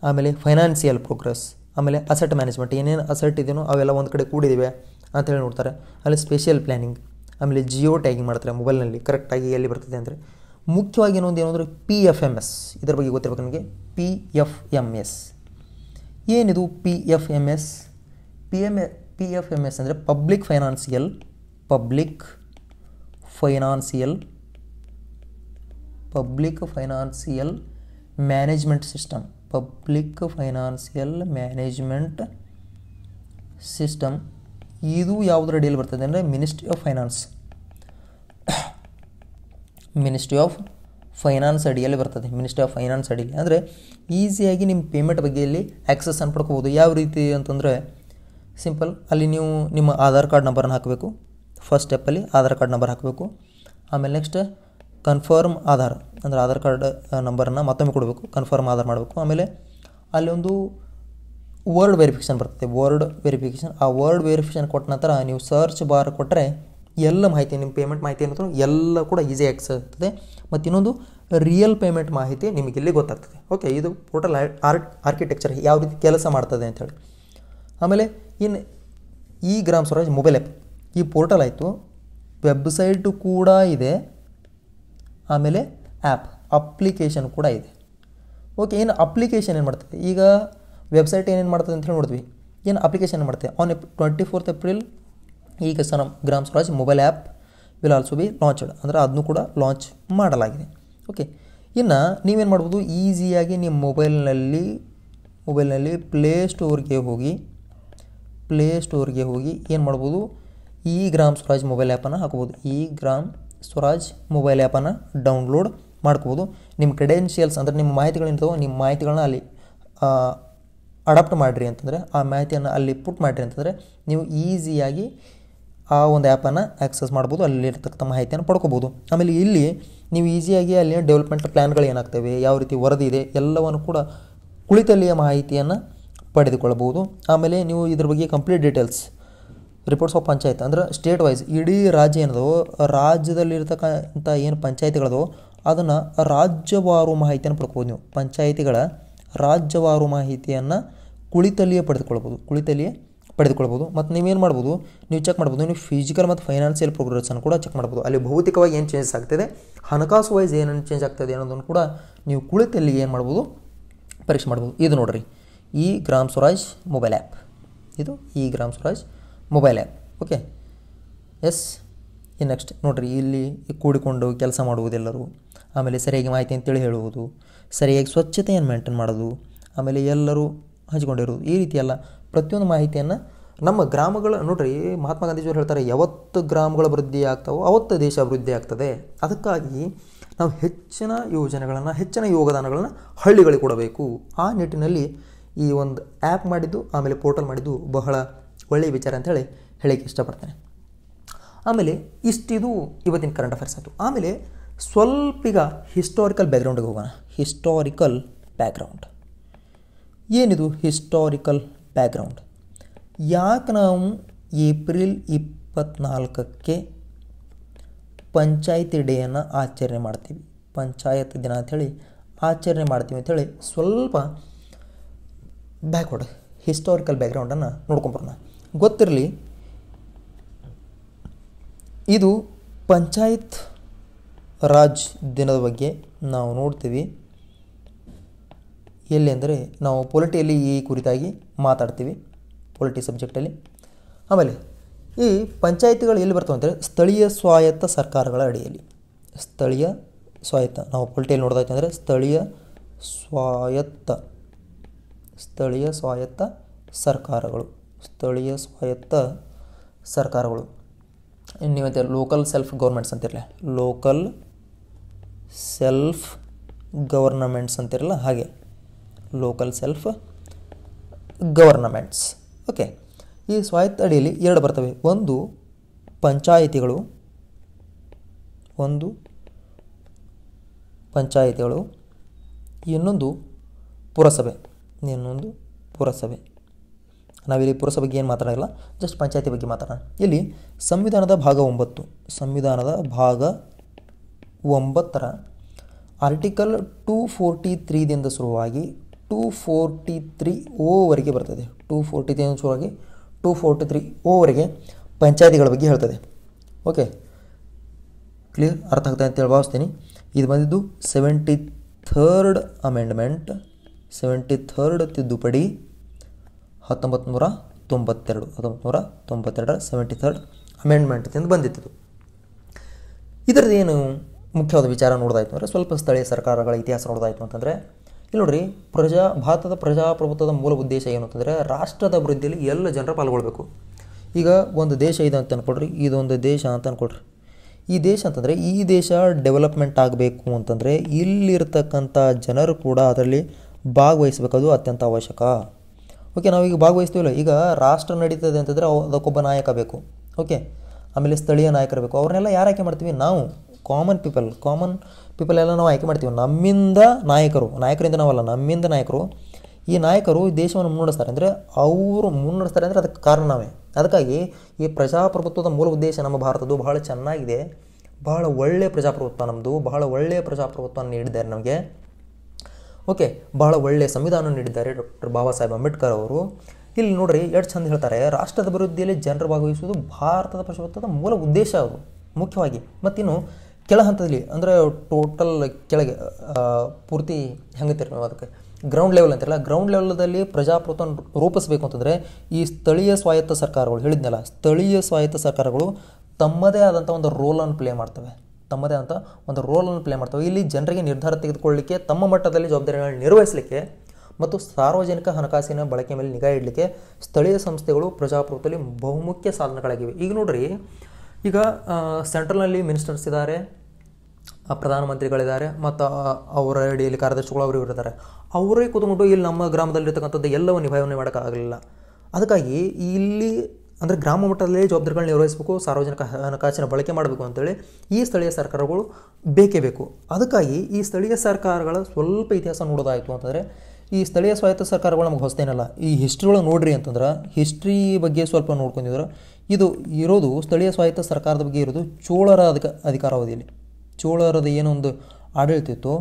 ಆಮೇಲೆ ಫೈನಾನ್ಸಿಯಲ್ ಪ್ರೋಗ್ರೆಸ್ ಆಮೇಲೆ ಅಸೆಟ್ ಮ್ಯಾನೇಜ್ಮೆಂಟ್ ಏನೇನು ಅಸೆಟ್ ಇದೆಯೋ ಅವೆಲ್ಲ ಒಂದು ಕಡೆ ಕೂಡಿದ್ದೀವಿ ಅಂತೇಳಿ ನೋಡ್ತಾರೆ ಅಲ್ಲಿ ಸ್ಪೆಷಲ್ ಪ್ಲ್ಯಾನಿಂಗ್ ಆಮೇಲೆ ಜಿಯೋ ಟ್ಯಾಗಿಂಗ್ ಮಾಡ್ತಾರೆ ಮೊಬೈಲ್ನಲ್ಲಿ ಕರೆಕ್ಟಾಗಿ ಎಲ್ಲಿ ಬರ್ತದೆ ಅಂದರೆ ಮುಖ್ಯವಾಗಿ ಇನ್ನೊಂದು ಏನು ಪಿ ಎಫ್ ಎಮ್ ಎಸ್ ಇದರ ಬಗ್ಗೆ ಗೊತ್ತಿರಬೇಕು ನನಗೆ ಪಿ ಎಫ್ ಎಮ್ ಎಸ್ ಏನಿದು P F M S P M A P F M S ಅಂದರೆ public financial public financial public financial management system public financial management system ಇದು ಯಾವುದರ ಅಡಿಯಲ್ಲಿ ಬರ್ತದೆ ಅಂದರೆ ministry of finance ministry of finance ಅಡಿಯಲ್ಲಿ ಬರ್ತದೆ ministry of finance ಅಡಿಯಲ್ಲಿ ಅಂದರೆ ಈಸಿಯಾಗಿ ನಿಮ್ಮ ಪೇಮೆಂಟ್ ಬಗ್ಗೆಯಲ್ಲಿ ಅನ್ನು ಪಡ್ಕೋಬೋದು ಯಾವ ರೀತಿ ಅಂತಂದರೆ ಸಿಂಪಲ್ ಅಲ್ಲಿ ನೀವು ನಿಮ್ಮ ಆಧಾರ್ ಕಾರ್ಡ್ ನಂಬರನ್ನು ಹಾಕಬೇಕು ಫಸ್ಟ್ ಸ್ಟೆಪ್ಪಲ್ಲಿ ಆಧಾರ್ ಕಾರ್ಡ್ ನಂಬರ್ ಹಾಕಬೇಕು ಆಮೇಲೆ ನೆಕ್ಸ್ಟ್ ಕನ್ಫರ್ಮ್ ಆಧಾರ್ ಅಂದರೆ ಆಧಾರ್ ಕಾರ್ಡ್ ನಂಬರನ್ನು ಮತ್ತೊಮ್ಮೆ ಕೊಡಬೇಕು ಕನ್ಫರ್ಮ್ ಆಧಾರ್ ಮಾಡಬೇಕು ಆಮೇಲೆ ಅಲ್ಲೊಂದು ವರ್ಡ್ ವೆರಿಫಿಕೇಷನ್ ಬರ್ತದೆ ವರ್ಡ್ ವೆರಿಫಿಕೇಷನ್ ಆ ವರ್ಡ್ ವೆರಿಫಿಕೇಷನ್ ಕೊಟ್ಟ ನಂತರ ನೀವು ಸರ್ಚ್ ಬಾರ್ ಕೊಟ್ಟರೆ ಎಲ್ಲ ಮಾಹಿತಿ ನಿಮ್ಮ ಪೇಮೆಂಟ್ ಮಾಹಿತಿ ಏನು ಎಲ್ಲ ಕೂಡ ಈಸಿ ಆಕ್ಸಸ್ ಆಗ್ತದೆ ಮತ್ತು ಇನ್ನೊಂದು ರಿಯಲ್ ಪೇಮೆಂಟ್ ಮಾಹಿತಿ ನಿಮಗೆ ಇಲ್ಲಿ ಗೊತ್ತಾಗ್ತದೆ ಓಕೆ ಇದು ಟೋಟಲ್ ಆರ್ಟ್ ಆರ್ಕಿಟೆಕ್ಚರ್ ಯಾವ ರೀತಿ ಕೆಲಸ ಮಾಡ್ತದೆ ಅಂಥೇಳಿ ಆಮೇಲೆ ಇನ್ನು e Gram Swaraj mobile app ಈ ಪೋರ್ಟಲ್ ಆಯಿತು ವೆಬ್ಸೈಟು ಕೂಡ ಇದೆ ಆಮೇಲೆ ಆ್ಯಪ್ ಅಪ್ಲಿಕೇಶನ್ ಕೂಡ ಇದೆ ಓಕೆ ಏನು ಅಪ್ಲಿಕೇಶನ್ ಏನು ಮಾಡ್ತದೆ ಈಗ ವೆಬ್ಸೈಟ್ ಏನೇನು ಮಾಡ್ತದೆ ಅಂತ ಹೇಳಿ ನೋಡಿದ್ವಿ ಏನು ಅಪ್ಲಿಕೇಶನ್ ಮಾಡುತ್ತೆ ಆನ್ ಎಪ್ ಟ್ವೆಂಟಿ ಫೋರ್ತ್ ಏಪ್ರಿಲ್ ಈಗ ಸರ್ ನಮ್ಮ Gram Swaraj mobile app will also be launched ಅಂದರೆ ಅದನ್ನು ಕೂಡ ಲಾಂಚ್ ಮಾಡಲಾಗಿದೆ ಓಕೆ ಇನ್ನು ನೀವೇನು ಮಾಡ್ಬೋದು ಈಸಿಯಾಗಿ ನಿಮ್ಮ ಮೊಬೈಲ್ನಲ್ಲಿ ಮೊಬೈಲ್ನಲ್ಲಿ ಪ್ಲೇ ಸ್ಟೋರ್ಗೆ ಹೋಗಿ ಪ್ಲೇ ಸ್ಟೋರ್ಗೆ ಹೋಗಿ ಏನು ಮಾಡ್ಬೋದು ಈ ಗ್ರಾಮ್ ಸ್ವರಾಜ್ ಮೊಬೈಲ್ ಆ್ಯಪನ್ನು ಹಾಕ್ಬೋದು ಈ ಗ್ರಾಮ್ ಸ್ವರಾಜ್ ಮೊಬೈಲ್ ಆ್ಯಪನ್ನು ಡೌನ್ಲೋಡ್ ಮಾಡ್ಕೋಬೋದು ನಿಮ್ಮ ಕ್ರೆಡೆನ್ಷಿಯಲ್ಸ್ ಅಂದರೆ ನಿಮ್ಮ ಮಾಹಿತಿಗಳೇನಿರ್ತವೋ ನಿಮ್ಮ ಮಾಹಿತಿಗಳನ್ನ ಅಲ್ಲಿ ಅಡಾಪ್ಟ್ ಮಾಡಿರಿ ಅಂತಂದರೆ ಆ ಮಾಹಿತಿಯನ್ನು ಅಲ್ಲಿ ಪುಟ್ ಮಾಡಿರಿ ಅಂತಂದರೆ ನೀವು ಈಸಿಯಾಗಿ ಆ ಒಂದು ಆ್ಯಪನ್ನು ಆ್ಯಕ್ಸಸ್ ಮಾಡ್ಬೋದು ಅಲ್ಲಿರ್ತಕ್ಕಂಥ ಮಾಹಿತಿಯನ್ನು ಪಡ್ಕೋಬೋದು ಆಮೇಲೆ ಇಲ್ಲಿ ನೀವು ಈಸಿಯಾಗಿ ಅಲ್ಲಿನ ಡೆವಲಪ್ಮೆಂಟ್ ಪ್ಲ್ಯಾನ್ಗಳು ಏನಾಗ್ತವೆ ಯಾವ ರೀತಿ ವರದಿ ಇದೆ ಎಲ್ಲವನ್ನು ಕೂಡ ಕುಳಿತಲ್ಲಿಯ ಮಾಹಿತಿಯನ್ನು ಪಡೆದುಕೊಳ್ಳಬಹುದು ಆಮೇಲೆ ನೀವು ಇದ್ರ ಬಗ್ಗೆ complete details reports of panchayat ಅಂದ್ರೆ ಸ್ಟೇಟ್ ವೈಸ್ ಇಡೀ ರಾಜ್ಯ ಏನದೋ ರಾಜ್ಯದಲ್ಲಿರ್ತಕ್ಕಂಥ ಏನು ಪಂಚಾಯತಿಗಳದೋ ಅದನ್ನು ರಾಜ್ಯವಾರು ಮಾಹಿತಿಯನ್ನು ಪಡ್ಕೋಬೋದು ನೀವು ಪಂಚಾಯಿತಿಗಳ ರಾಜ್ಯವಾರು ಮಾಹಿತಿಯನ್ನು ಕುಳಿತಲ್ಲಿಯೇ ಪಡೆದುಕೊಳ್ಬೋದು ಕುಳಿತಲ್ಲಿಯೇ ಪಡೆದುಕೊಳ್ಬೋದು ಮತ್ತು ನೀವೇನು ಮಾಡ್ಬೋದು ನೀವು ಚೆಕ್ ಮಾಡ್ಬೋದು ನೀವು ಫಿಸಿಕಲ್ ಮತ್ತು ಫೈನಾನ್ಷಿಯಲ್ ಪ್ರೋಗ್ರೆಸನ್ನು ಕೂಡ ಚೆಕ್ ಮಾಡ್ಬೋದು ಅಲ್ಲಿ ಭೌತಿಕವಾಗಿ ಏನು ಚೇಂಜಸ್ ಆಗ್ತದೆ ಹಣಕಾಸು ವೈಸ್ ಏನೇನು ಚೇಂಜ್ ಆಗ್ತದೆ ಅನ್ನೋದನ್ನು ಕೂಡ ನೀವು ಕುಳಿತಲ್ಲಿ ಏನು ಮಾಡ್ಬೋದು ಪರೀಕ್ಷೆ ಮಾಡ್ಬೋದು ಇದು ನೋಡಿರಿ ಈ ಗ್ರಾಮ್ ಸ್ವರಾಜ್ ಮೊಬೈಲ್ ಆ್ಯಪ್ ಇದು e Gram Swaraj mobile app okay yes ಈ ನೆಕ್ಸ್ಟ್ ನೋಡಿರಿ ಇಲ್ಲಿ ಕೂಡಿಕೊಂಡು ಕೆಲಸ ಮಾಡುವುದೆಲ್ಲರೂ ಆಮೇಲೆ ಸರಿಯಾಗಿ ಮಾಹಿತಿ ಅಂತೇಳಿ ಹೇಳುವುದು ಸರಿಯಾಗಿ ಸ್ವಚ್ಛತೆಯನ್ನು ಮೇಂಟೈನ್ ಮಾಡೋದು ಆಮೇಲೆ ಎಲ್ಲರೂ ಹಂಚಿಕೊಂಡಿರೋದು ಈ ರೀತಿ ಪ್ರತಿಯೊಂದು ಮಾಹಿತಿಯನ್ನು ನಮ್ಮ ಗ್ರಾಮಗಳ ನೋಡ್ರಿ ಮಹಾತ್ಮ ಗಾಂಧೀಜಿಯವರು ಹೇಳ್ತಾರೆ ಯಾವತ್ತು ಗ್ರಾಮಗಳ ಅಭಿವೃದ್ಧಿ ಆಗ್ತಾವೋ ಅವತ್ತು ದೇಶ ಅಭಿವೃದ್ಧಿ ಆಗ್ತದೆ ಅದಕ್ಕಾಗಿ ನಾವು ಹೆಚ್ಚಿನ ಯೋಜನೆಗಳನ್ನು ಹೆಚ್ಚಿನ ಯೋಗದಾನಗಳನ್ನು ಹಳ್ಳಿಗಳಿಗೆ ಕೊಡಬೇಕು ಆ ನಿಟ್ಟಿನಲ್ಲಿ ಈ ಒಂದು ಆ್ಯಪ್ ಮಾಡಿದ್ದು ಆಮೇಲೆ ಪೋರ್ಟಲ್ ಮಾಡಿದ್ದು ಬಹಳ ಒಳ್ಳೆಯ ವಿಚಾರ ಅಂತೇಳಿ ಹೇಳಕ್ಕೆ ಇಷ್ಟಪಡ್ತೇನೆ ಆಮೇಲೆ ಇಷ್ಟಿದು ಇವತ್ತಿನ ಕರೆಂಟ್ ಅಫೇರ್ಸ್ ಆಯಿತು ಆಮೇಲೆ ಸ್ವಲ್ಪ ಈಗ ಹಿಸ್ಟಾರಿಕಲ್ ಬ್ಯಾಕ್ಗ್ರೌಂಡಿಗೆ ಹೋಗೋಣ ಹಿಸ್ಟಾರಿಕಲ್ ಬ್ಯಾಕ್ಗ್ರೌಂಡ್ ಏನಿದು ಹಿಸ್ಟಾರಿಕಲ್ ಬ್ಯಾಕ್ಗ್ರೌಂಡ್ ಯಾಕೆ ನಾವು ಏಪ್ರಿಲ್ ಇಪ್ಪತ್ನಾಲ್ಕಕ್ಕೆ ಪಂಚಾಯತಿ ಡೇಯನ್ನು ಆಚರಣೆ ಮಾಡ್ತೀವಿ ಪಂಚಾಯತ್ ದಿನ ಅಂಥೇಳಿ ಆಚರಣೆ ಮಾಡ್ತೀವಿ ಅಂಥೇಳಿ ಸ್ವಲ್ಪ ಬ್ಯಾಕ್ವರ್ಡ್ ಹಿಸ್ಟಾರಿಕಲ್ ಬ್ಯಾಕ್ಗ್ರೌಂಡನ್ನು ನೋಡ್ಕೊಂಬರೋಣ ಗೊತ್ತಿರಲಿ ಇದು ಪಂಚಾಯತ್ ರಾಜ್ ದಿನದ ಬಗ್ಗೆ ನಾವು ನೋಡ್ತೀವಿ ಎಲ್ಲಿ ಅಂದರೆ ನಾವು ಪೊಲಿಟಿಯಲ್ಲಿ ಈ ಕುರಿತಾಗಿ ಮಾತಾಡ್ತೀವಿ ಪೊಲಿಟಿ ಸಬ್ಜೆಕ್ಟಲ್ಲಿ ಆಮೇಲೆ ಈ ಪಂಚಾಯತಿಗಳು ಎಲ್ಲಿ ಬರ್ತವೆ ಅಂದರೆ ಸ್ಥಳೀಯ ಸ್ವಾಯತ್ತ ಸರ್ಕಾರಗಳ ಅಡಿಯಲ್ಲಿ ಸ್ಥಳೀಯ ಸ್ವಾಯತ್ತ ನಾವು ಪೊಲಿಟಿಯಲ್ಲಿ ನೋಡೋದಾಯ್ತು ಅಂದರೆ ಸ್ಥಳೀಯ ಸ್ವಾಯತ್ತ ಸ್ಥಳೀಯ ಸ್ವಾಯತ್ತ ಸರ್ಕಾರಗಳು ಸ್ಥಳೀಯ ಸ್ವಾಯತ್ತ ಸರ್ಕಾರಗಳು ನೀವಂತೆ ಲೋಕಲ್ ಸೆಲ್ಫ್ ಗೌರ್ಮೆಂಟ್ಸ್ ಅಂತಿರಲ್ಲ ಲೋಕಲ್ ಸೆಲ್ಫ್ ಗವರ್ನಮೆಂಟ್ಸ್ ಅಂತಿರಲ್ಲ ಹಾಗೆ ಲೋಕಲ್ ಸೆಲ್ಫ್ ಗವರ್ನಮೆಂಟ್ಸ್ ಓಕೆ ಈ ಸ್ವಾಯತ್ತ ಅಡಿಯಲ್ಲಿ ಎರಡು ಬರ್ತವೆ ಒಂದು ಪಂಚಾಯಿತಿಗಳು ಒಂದು ಪಂಚಾಯಿತಿಗಳು ಇನ್ನೊಂದು ಪುರಸಭೆ ಇನ್ನೊಂದು ಪುರಸಭೆ ನಾವಿಲ್ಲಿ ಪುರಸಭೆ ಬಗ್ಗೆ ಏನು ಮಾತಾಡೋಲ್ಲ ಜಸ್ಟ್ ಪಂಚಾಯತಿ ಬಗ್ಗೆ ಮಾತಾಡೋಣ ಇಲ್ಲಿ ಸಂವಿಧಾನದ ಭಾಗ ಒಂಬತ್ತು ಸಂವಿಧಾನದ ಭಾಗ ಒಂಬತ್ತರ ಆರ್ಟಿಕಲ್ ಟೂ ಫೋರ್ಟಿ ತ್ರೀದಿಂದ ಶುರುವಾಗಿ ಟೂ ಫೋರ್ಟಿ ತ್ರೀ ಓವರೆಗೆ ಬರ್ತದೆ ಟೂ ಫೋರ್ಟಿ ತ್ರೀ ಶುರುವಾಗಿ ಟೂ ಫೋರ್ಟಿ ತ್ರೀ ಓವರೆಗೆ ಪಂಚಾಯತಿಗಳ ಬಗ್ಗೆ ಹೇಳ್ತದೆ ಓಕೆ ಕ್ಲಿಯರ್ ಅರ್ಥ ಆಗ್ತದೆ ಅಂತ ಹೇಳಿ ಭಾವಿಸ್ತೀನಿ ಇದು ಬಂದಿದ್ದು seventy third amendment seventy third ತಿದ್ದುಪಡಿ ಹತ್ತೊಂಬತ್ತು ನೂರ ತೊಂಬತ್ತೆರಡು ಹತ್ತೊಂಬತ್ತು ನೂರ ತೊಂಬತ್ತೆರಡರ ಸೆವೆಂಟಿ ಥರ್ಡ್ ಅಮೆಂಡ್ಮೆಂಟ್ ಅಂತ ಬಂದಿತ್ತು ಇದರದ್ದು ಏನು ಮುಖ್ಯವಾದ ವಿಚಾರ ನೋಡ್ದಾಯ್ತು ಅಂದರೆ ಸ್ವಲ್ಪ ಸ್ಥಳೀಯ ಸರ್ಕಾರಗಳ ಇತಿಹಾಸ ನೋಡೋದಾಯಿತು ಅಂತಂದರೆ ಇಲ್ಲಿ ನೋಡ್ರಿ ಪ್ರಜಾ ಭಾರತದ ಪ್ರಜಾಪ್ರಭುತ್ವದ ಮೂಲ ಉದ್ದೇಶ ಏನು ಅಂತಂದರೆ ರಾಷ್ಟ್ರದ ಅಭಿವೃದ್ಧಿಯಲ್ಲಿ ಎಲ್ಲ ಜನರು ಪಾಲ್ಗೊಳ್ಬೇಕು ಈಗ ಒಂದು ದೇಶ ಇದೆ ಅಂತ ಅಂದ್ಕೊಡ್ರಿ ಇದೊಂದು ದೇಶ ಅಂತ ಅಂದ್ಕೊಡ್ರಿ ಈ ದೇಶ ಅಂತಂದರೆ ಈ ದೇಶ ಡೆವಲಪ್ಮೆಂಟ್ ಆಗಬೇಕು ಅಂತಂದರೆ ಇಲ್ಲಿರ್ತಕ್ಕಂಥ ಜನರು ಕೂಡ ಅದರಲ್ಲಿ ಭಾಗವಹಿಸಬೇಕದು ಅತ್ಯಂತ ಅವಶ್ಯಕ ಓಕೆ ನಾವೀಗ ಭಾಗವಹಿಸ್ತೀವಲ್ಲ ಈಗ ರಾಷ್ಟ್ರ ನಡೀತದೆ ಅಂತಂದರೆ ಅದಕ್ಕೊಬ್ಬ ನಾಯಕ ಬೇಕು ಓಕೆ ಆಮೇಲೆ ಸ್ಥಳೀಯ ನಾಯಕರು ಬೇಕು ಅವ್ರನ್ನೆಲ್ಲ ಯಾರು ಆಯ್ಕೆ ಮಾಡ್ತೀವಿ ನಾವು ಕಾಮನ್ ಪೀಪಲ್ ಕಾಮನ್ ಪೀಪಲ್ ಎಲ್ಲ ನಾವು ಆಯ್ಕೆ ಮಾಡ್ತೀವಿ ನಮ್ಮಿಂದ ನಾಯಕರು ನಾಯಕರಿಂದ ನಾವಲ್ಲ ನಮ್ಮಿಂದ ನಾಯಕರು ಈ ನಾಯಕರು ಈ ದೇಶವನ್ನು ಮುನ್ನಡೆಸ್ತಾರೆ ಅಂದರೆ ಅವರು ಮುನ್ನಡೆಸ್ತಾರೆ ಅಂದರೆ ಅದಕ್ಕೆ ಕಾರಣ ನಾವೇ ಅದಕ್ಕಾಗಿ ಈ ಪ್ರಜಾಪ್ರಭುತ್ವದ ಮೂಲ ಉದ್ದೇಶ ನಮ್ಮ ಭಾರತದ್ದು ಬಹಳ ಚೆನ್ನಾಗಿದೆ ಬಹಳ ಒಳ್ಳೆಯ ಪ್ರಜಾಪ್ರಭುತ್ವ ನಮ್ಮದು ಬಹಳ ಒಳ್ಳೆಯ ಪ್ರಜಾಪ್ರಭುತ್ವ ನೀಡಿದ್ದಾರೆ ನಮಗೆ ಓಕೆ ಬಹಳ ಒಳ್ಳೆಯ ಸಂವಿಧಾನ ನೀಡಿದ್ದಾರೆ ಡಾಕ್ಟರ್ ಬಾಬಾ ಸಾಹೇಬ್ ಅಂಬೇಡ್ಕರ್ ಅವರು ಇಲ್ಲಿ ನೋಡಿರಿ ಎರಡು ಚಂದ ಹೇಳ್ತಾರೆ ರಾಷ್ಟ್ರದ ಅಭಿವೃದ್ಧಿಯಲ್ಲಿ ಜನರು ಭಾಗವಹಿಸುವುದು ಭಾರತದ ಪ್ರಜಾಪ್ರಭುತ್ವದ ಮೂಲ ಉದ್ದೇಶ ಅದು ಮುಖ್ಯವಾಗಿ ಮತ್ತಿನ್ನು ಕೆಳ ಹಂತದಲ್ಲಿ ಅಂದರೆ ಟೋಟಲ್ ಕೆಳಗೆ ಪೂರ್ತಿ ಹೆಂಗತ್ತೀರಿ ನಾವು ಅದಕ್ಕೆ ಗ್ರೌಂಡ್ ಲೆವೆಲ್ ಅಂತಿರಲ್ಲ ಗ್ರೌಂಡ್ ಲೆವೆಲ್ದಲ್ಲಿ ಪ್ರಜಾಪ್ರಭುತ್ವ ರೂಪಿಸಬೇಕು ಅಂತಂದರೆ ಈ ಸ್ಥಳೀಯ ಸ್ವಾಯತ್ತ ಸರ್ಕಾರಗಳು ಹೇಳಿದ್ನಲ್ಲ ಸ್ಥಳೀಯ ಸ್ವಾಯತ್ತ ಸರ್ಕಾರಗಳು ತಮ್ಮದೇ ಆದಂಥ ಒಂದು ರೋಲನ್ನು ಪ್ಲೇ ಮಾಡ್ತವೆ ತಮ್ಮದೇ ಆದಂಥ ಒಂದು ರೋಲನ್ನು ಪ್ಲೇ ಮಾಡ್ತವೆ ಇಲ್ಲಿ ಜನರಿಗೆ ನಿರ್ಧಾರ ತೆಗೆದುಕೊಳ್ಳಲಿಕ್ಕೆ ತಮ್ಮ ಮಟ್ಟದಲ್ಲಿ ಜವಾಬ್ದಾರಿಗಳನ್ನು ನಿರ್ವಹಿಸಲಿಕ್ಕೆ ಮತ್ತು ಸಾರ್ವಜನಿಕ ಹಣಕಾಸಿನ ಬಳಕೆ ಮೇಲೆ ನಿಗಾ ಇಡಲಿಕ್ಕೆ ಸ್ಥಳೀಯ ಸಂಸ್ಥೆಗಳು ಪ್ರಜಾಪ್ರಭುತ್ವದಲ್ಲಿ ಬಹುಮುಖ್ಯ ಸಾಧನಗಳಾಗಿವೆ ಈಗ ನೋಡ್ರಿ ಈಗ ಸೆಂಟ್ರಲ್ನಲ್ಲಿ ಮಿನಿಸ್ಟರ್ಸ್ ಇದ್ದಾರೆ ಪ್ರಧಾನಮಂತ್ರಿಗಳಿದ್ದಾರೆ ಮತ್ತು ಅವರ ಅಡಿಯಲ್ಲಿ ಕಾರ್ಯದರ್ಶಿಗಳು ಅವರು ಇರ್ತಾರೆ ಅವರೇ ಕೂತ್ಕೊಂಡು ಇಲ್ಲಿ ನಮ್ಮ ಗ್ರಾಮದಲ್ಲಿರ್ತಕ್ಕಂಥದ್ದು ಎಲ್ಲವೂ ನಿಭಾಯವನ್ನು ಮಾಡೋಕ್ಕಾಗಲಿಲ್ಲ ಅದಕ್ಕಾಗಿ ಇಲ್ಲಿ ಅಂದರೆ ಗ್ರಾಮ ಮಟ್ಟದಲ್ಲಿ ಜವಾಬ್ದಾರಿಗಳನ್ನ ನಿರ್ವಹಿಸಬೇಕು ಸಾರ್ವಜನಿಕ ಹಣಕಾಸಿನ ಬಳಕೆ ಮಾಡಬೇಕು ಅಂತೇಳಿ ಈ ಸ್ಥಳೀಯ ಸರ್ಕಾರಗಳು ಬೇಕೇ ಬೇಕು ಅದಕ್ಕಾಗಿ ಈ ಸ್ಥಳೀಯ ಸರ್ಕಾರಗಳ ಸ್ವಲ್ಪ ಇತಿಹಾಸ ನೋಡೋದಾಯಿತು ಅಂತಂದರೆ ಈ ಸ್ಥಳೀಯ ಸ್ವಾಯತ್ತ ಸರ್ಕಾರಗಳು ನಮ್ಗೆ ಹೊಸ್ತೇನಲ್ಲ ಈ ಹಿಸ್ಟ್ರಿಗಳು ನೋಡ್ರಿ ಅಂತಂದ್ರೆ ಹಿಸ್ಟ್ರಿ ಬಗ್ಗೆ ಸ್ವಲ್ಪ ನೋಡ್ಕೊಂಡಿದ್ರು ಇದು ಇರೋದು ಸ್ಥಳೀಯ ಸ್ವಾಯತ್ತ ಸರ್ಕಾರದ ಬಗ್ಗೆ ಇರೋದು ಚೋಳರ ಅಧಿಕ ಅಧಿಕಾರಾವಧಿಯಲ್ಲಿ ಚೋಳರದ ಏನೊಂದು ಆಡಳಿತ ಇತ್ತು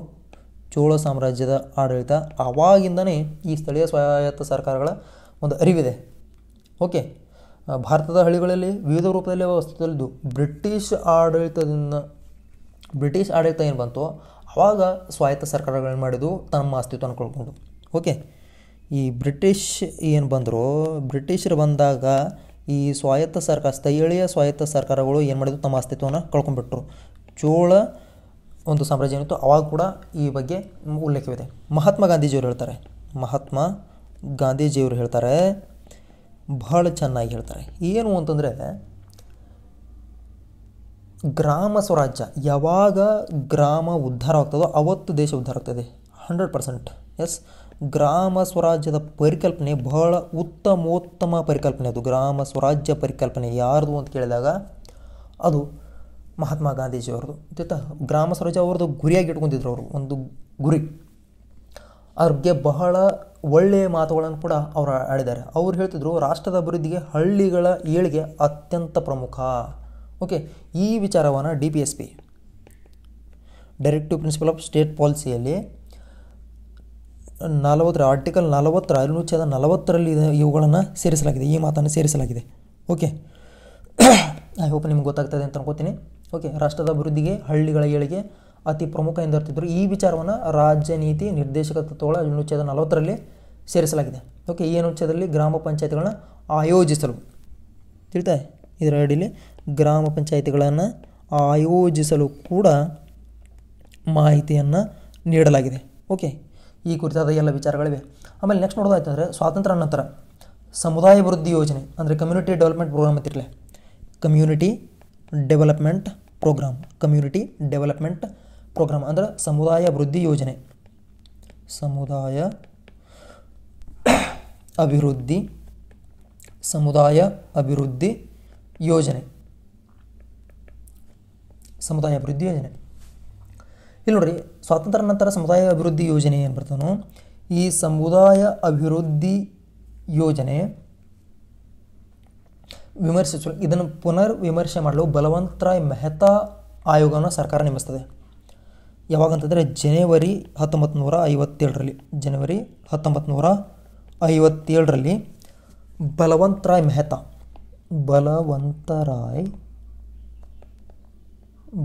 ಚೋಳ ಸಾಮ್ರಾಜ್ಯದ ಆಡಳಿತ ಆವಾಗಿಂದನೇ ಈ ಸ್ಥಳೀಯ ಸ್ವಾಯತ್ತ ಸರ್ಕಾರಗಳ ಒಂದು ಅರಿವಿದೆ ಓಕೆ ಭಾರತದ ಹಳ್ಳಿಗಳಲ್ಲಿ ವಿವಿಧ ರೂಪದಲ್ಲಿ ವಸ್ತುದಲ್ಲಿದ್ದು ಬ್ರಿಟಿಷ್ ಆಡಳಿತದಿಂದ ಬ್ರಿಟಿಷ್ ಆಡಳಿತ ಏನು ಬಂತು ಆವಾಗ ಸ್ವಾಯತ್ತ ಸರ್ಕಾರಗಳೇನು ಮಾಡಿದ್ದು ತಮ್ಮ ಅಸ್ತಿತ್ವವನ್ನು ಕಳ್ಕೊಂಡು ಓಕೆ ಈ ಬ್ರಿಟಿಷ್ ಏನು ಬಂದರು ಬ್ರಿಟಿಷರು ಬಂದಾಗ ಈ ಸ್ವಾಯತ್ತ ಸರ್ಕಾರ ಸ್ಥಳೀಯ ಸ್ವಾಯತ್ತ ಸರ್ಕಾರಗಳು ಏನು ಮಾಡಿದ್ರು ತಮ್ಮ ಅಸ್ತಿತ್ವವನ್ನು ಕಳ್ಕೊಂಡ್ಬಿಟ್ರು ಚೋಳ ಒಂದು ಸಾಮ್ರಾಜ್ಯ ಏನಿತ್ತು ಅವಾಗ ಕೂಡ ಈ ಬಗ್ಗೆ ಉಲ್ಲೇಖವಿದೆ ಮಹಾತ್ಮ ಗಾಂಧೀಜಿಯವರು ಹೇಳ್ತಾರೆ ಮಹಾತ್ಮ ಗಾಂಧೀಜಿಯವರು ಹೇಳ್ತಾರೆ ಬಹಳ ಚೆನ್ನಾಗಿ ಹೇಳ್ತಾರೆ ಏನು ಅಂತಂದರೆ ಗ್ರಾಮ ಸ್ವರಾಜ್ಯ ಯಾವಾಗ ಗ್ರಾಮ ಉದ್ಧಾರ ಆಗ್ತದೋ ಅವತ್ತು ದೇಶ ಉದ್ಧಾರ ಆಗ್ತದೆ ಹಂಡ್ರೆಡ್ ಪರ್ಸೆಂಟ್ ಎಸ್ ಗ್ರಾಮ ಸ್ವರಾಜ್ಯದ ಪರಿಕಲ್ಪನೆ ಬಹಳ ಉತ್ತಮೋತ್ತಮ ಪರಿಕಲ್ಪನೆ ಅದು ಗ್ರಾಮ ಸ್ವರಾಜ್ಯ ಪರಿಕಲ್ಪನೆ ಯಾರ್ದು ಅಂತ ಕೇಳಿದಾಗ ಅದು ಮಹಾತ್ಮ ಗಾಂಧೀಜಿಯವ್ರದ್ದು ಜೊತೆ ಗ್ರಾಮ ಸ್ವರಾಜ್ ಅವ್ರದ್ದು ಗುರಿಯಾಗಿ ಇಟ್ಕೊಂಡಿದ್ರು ಅವರು ಒಂದು ಗುರಿ ಬಗ್ಗೆ ಬಹಳ ಒಳ್ಳೆಯ ಮಾತುಗಳನ್ನು ಕೂಡ ಅವರು ಆಡಿದ್ದಾರೆ ಅವ್ರು ಹೇಳ್ತಿದ್ರು ರಾಷ್ಟ್ರದ ಅಭಿವೃದ್ಧಿಗೆ ಹಳ್ಳಿಗಳ ಏಳಿಗೆ ಅತ್ಯಂತ ಪ್ರಮುಖ ಓಕೆ ಈ ವಿಚಾರವನ್ನು D P S P directive principle of state ಪಾಲಿಸಿಯಲ್ಲಿ ನಲವತ್ತರ ಆರ್ಟಿಕಲ್ ನಲವತ್ತರ ಅನುಚ್ಛೇದ ನಲವತ್ತರಲ್ಲಿ ಇವುಗಳನ್ನು ಸೇರಿಸಲಾಗಿದೆ ಈ ಮಾತನ್ನು ಸೇರಿಸಲಾಗಿದೆ ಓಕೆ ಐ ಹೋಪ್ ನಿಮ್ಗೆ ಗೊತ್ತಾಗ್ತದೆ ಅಂತ ಅನ್ಕೋತೀನಿ ಓಕೆ ರಾಷ್ಟ್ರದ ಅಭಿವೃದ್ಧಿಗೆ ಹಳ್ಳಿಗಳ ಏಳಿಗೆ ಅತಿ ಪ್ರಮುಖ ಎಂದರ್ತಿದ್ದರು ಈ ವಿಚಾರವನ್ನು ರಾಜ್ಯ ನೀತಿ ನಿರ್ದೇಶಕ ತತ್ವಗಳ ಅನುಚ್ಛೇದ ನಲವತ್ತರಲ್ಲಿ ಸೇರಿಸಲಾಗಿದೆ ಓಕೆ ಈ ಅನುಚ್ಛೇದದಲ್ಲಿ ಗ್ರಾಮ ಪಂಚಾಯಿತಿಗಳನ್ನು ಆಯೋಜಿಸಲು ತಿಳಿತಾ ಇದರ ಅಡಿಯಲ್ಲಿ ಗ್ರಾಮ ಪಂಚಾಯಿತಿಗಳನ್ನು ಆಯೋಜಿಸಲು ಕೂಡ ಮಾಹಿತಿಯನ್ನು ನೀಡಲಾಗಿದೆ ಓಕೆ ಈ ಕುರಿತಾದ ಎಲ್ಲ ವಿಚಾರಗಳಿವೆ ಆಮೇಲೆ ನೆಕ್ಸ್ಟ್ ನೋಡೋದಾಯ್ತಂದರೆ ಸ್ವಾತಂತ್ರ್ಯ ನಂತರ ಸಮುದಾಯ ಅಭಿವೃದ್ಧಿ ಯೋಜನೆ ಅಂದರೆ ಕಮ್ಯುನಿಟಿ ಡೆವಲಪ್ಮೆಂಟ್ ಪ್ರೋಗ್ರಾಮ್ ಅಂತಿರಲಿ community development programme community development programme ಅಂದ್ರೆ ಸಮುದಾಯ ಅಭಿವೃದ್ಧಿ ಯೋಜನೆ ಸಮುದಾಯ ಅಭಿವೃದ್ಧಿ ಸಮುದಾಯ ಅಭಿವೃದ್ಧಿ ಯೋಜನೆ ಸಮುದಾಯ ಅಭಿವೃದ್ಧಿ ಯೋಜನೆ ಇಲ್ಲಿ ನೋಡ್ರಿ ಸ್ವಾತಂತ್ರ್ಯ ನಂತರ ಸಮುದಾಯ ಅಭಿವೃದ್ಧಿ ಯೋಜನೆ ಏನು ಬರ್ತಾನೋ ಈ ಸಮುದಾಯ ಅಭಿವೃದ್ಧಿ ಯೋಜನೆ ವಿಮರ್ಶಿಸಲು ಇದನ್ನು ಪುನರ್ ವಿಮರ್ಶೆ ಮಾಡಲು ಬಲವಂತ ರಾಯ್ ಮೆಹ್ತಾ ಆಯೋಗವನ್ನು ಸರ್ಕಾರ ನೇಮಿಸ್ತದೆ ಯಾವಾಗಂತಂದರೆ ಜನವರಿ ಹತ್ತೊಂಬತ್ತು ನೂರ ಐವತ್ತೇಳರಲ್ಲಿ ಜನವರಿ ಹತ್ತೊಂಬತ್ತು ನೂರ ಐವತ್ತೇಳರಲ್ಲಿ ಬಲವಂತ ರಾಯ್ ಮೆಹ್ತಾ ಬಲವಂತರಾಯ್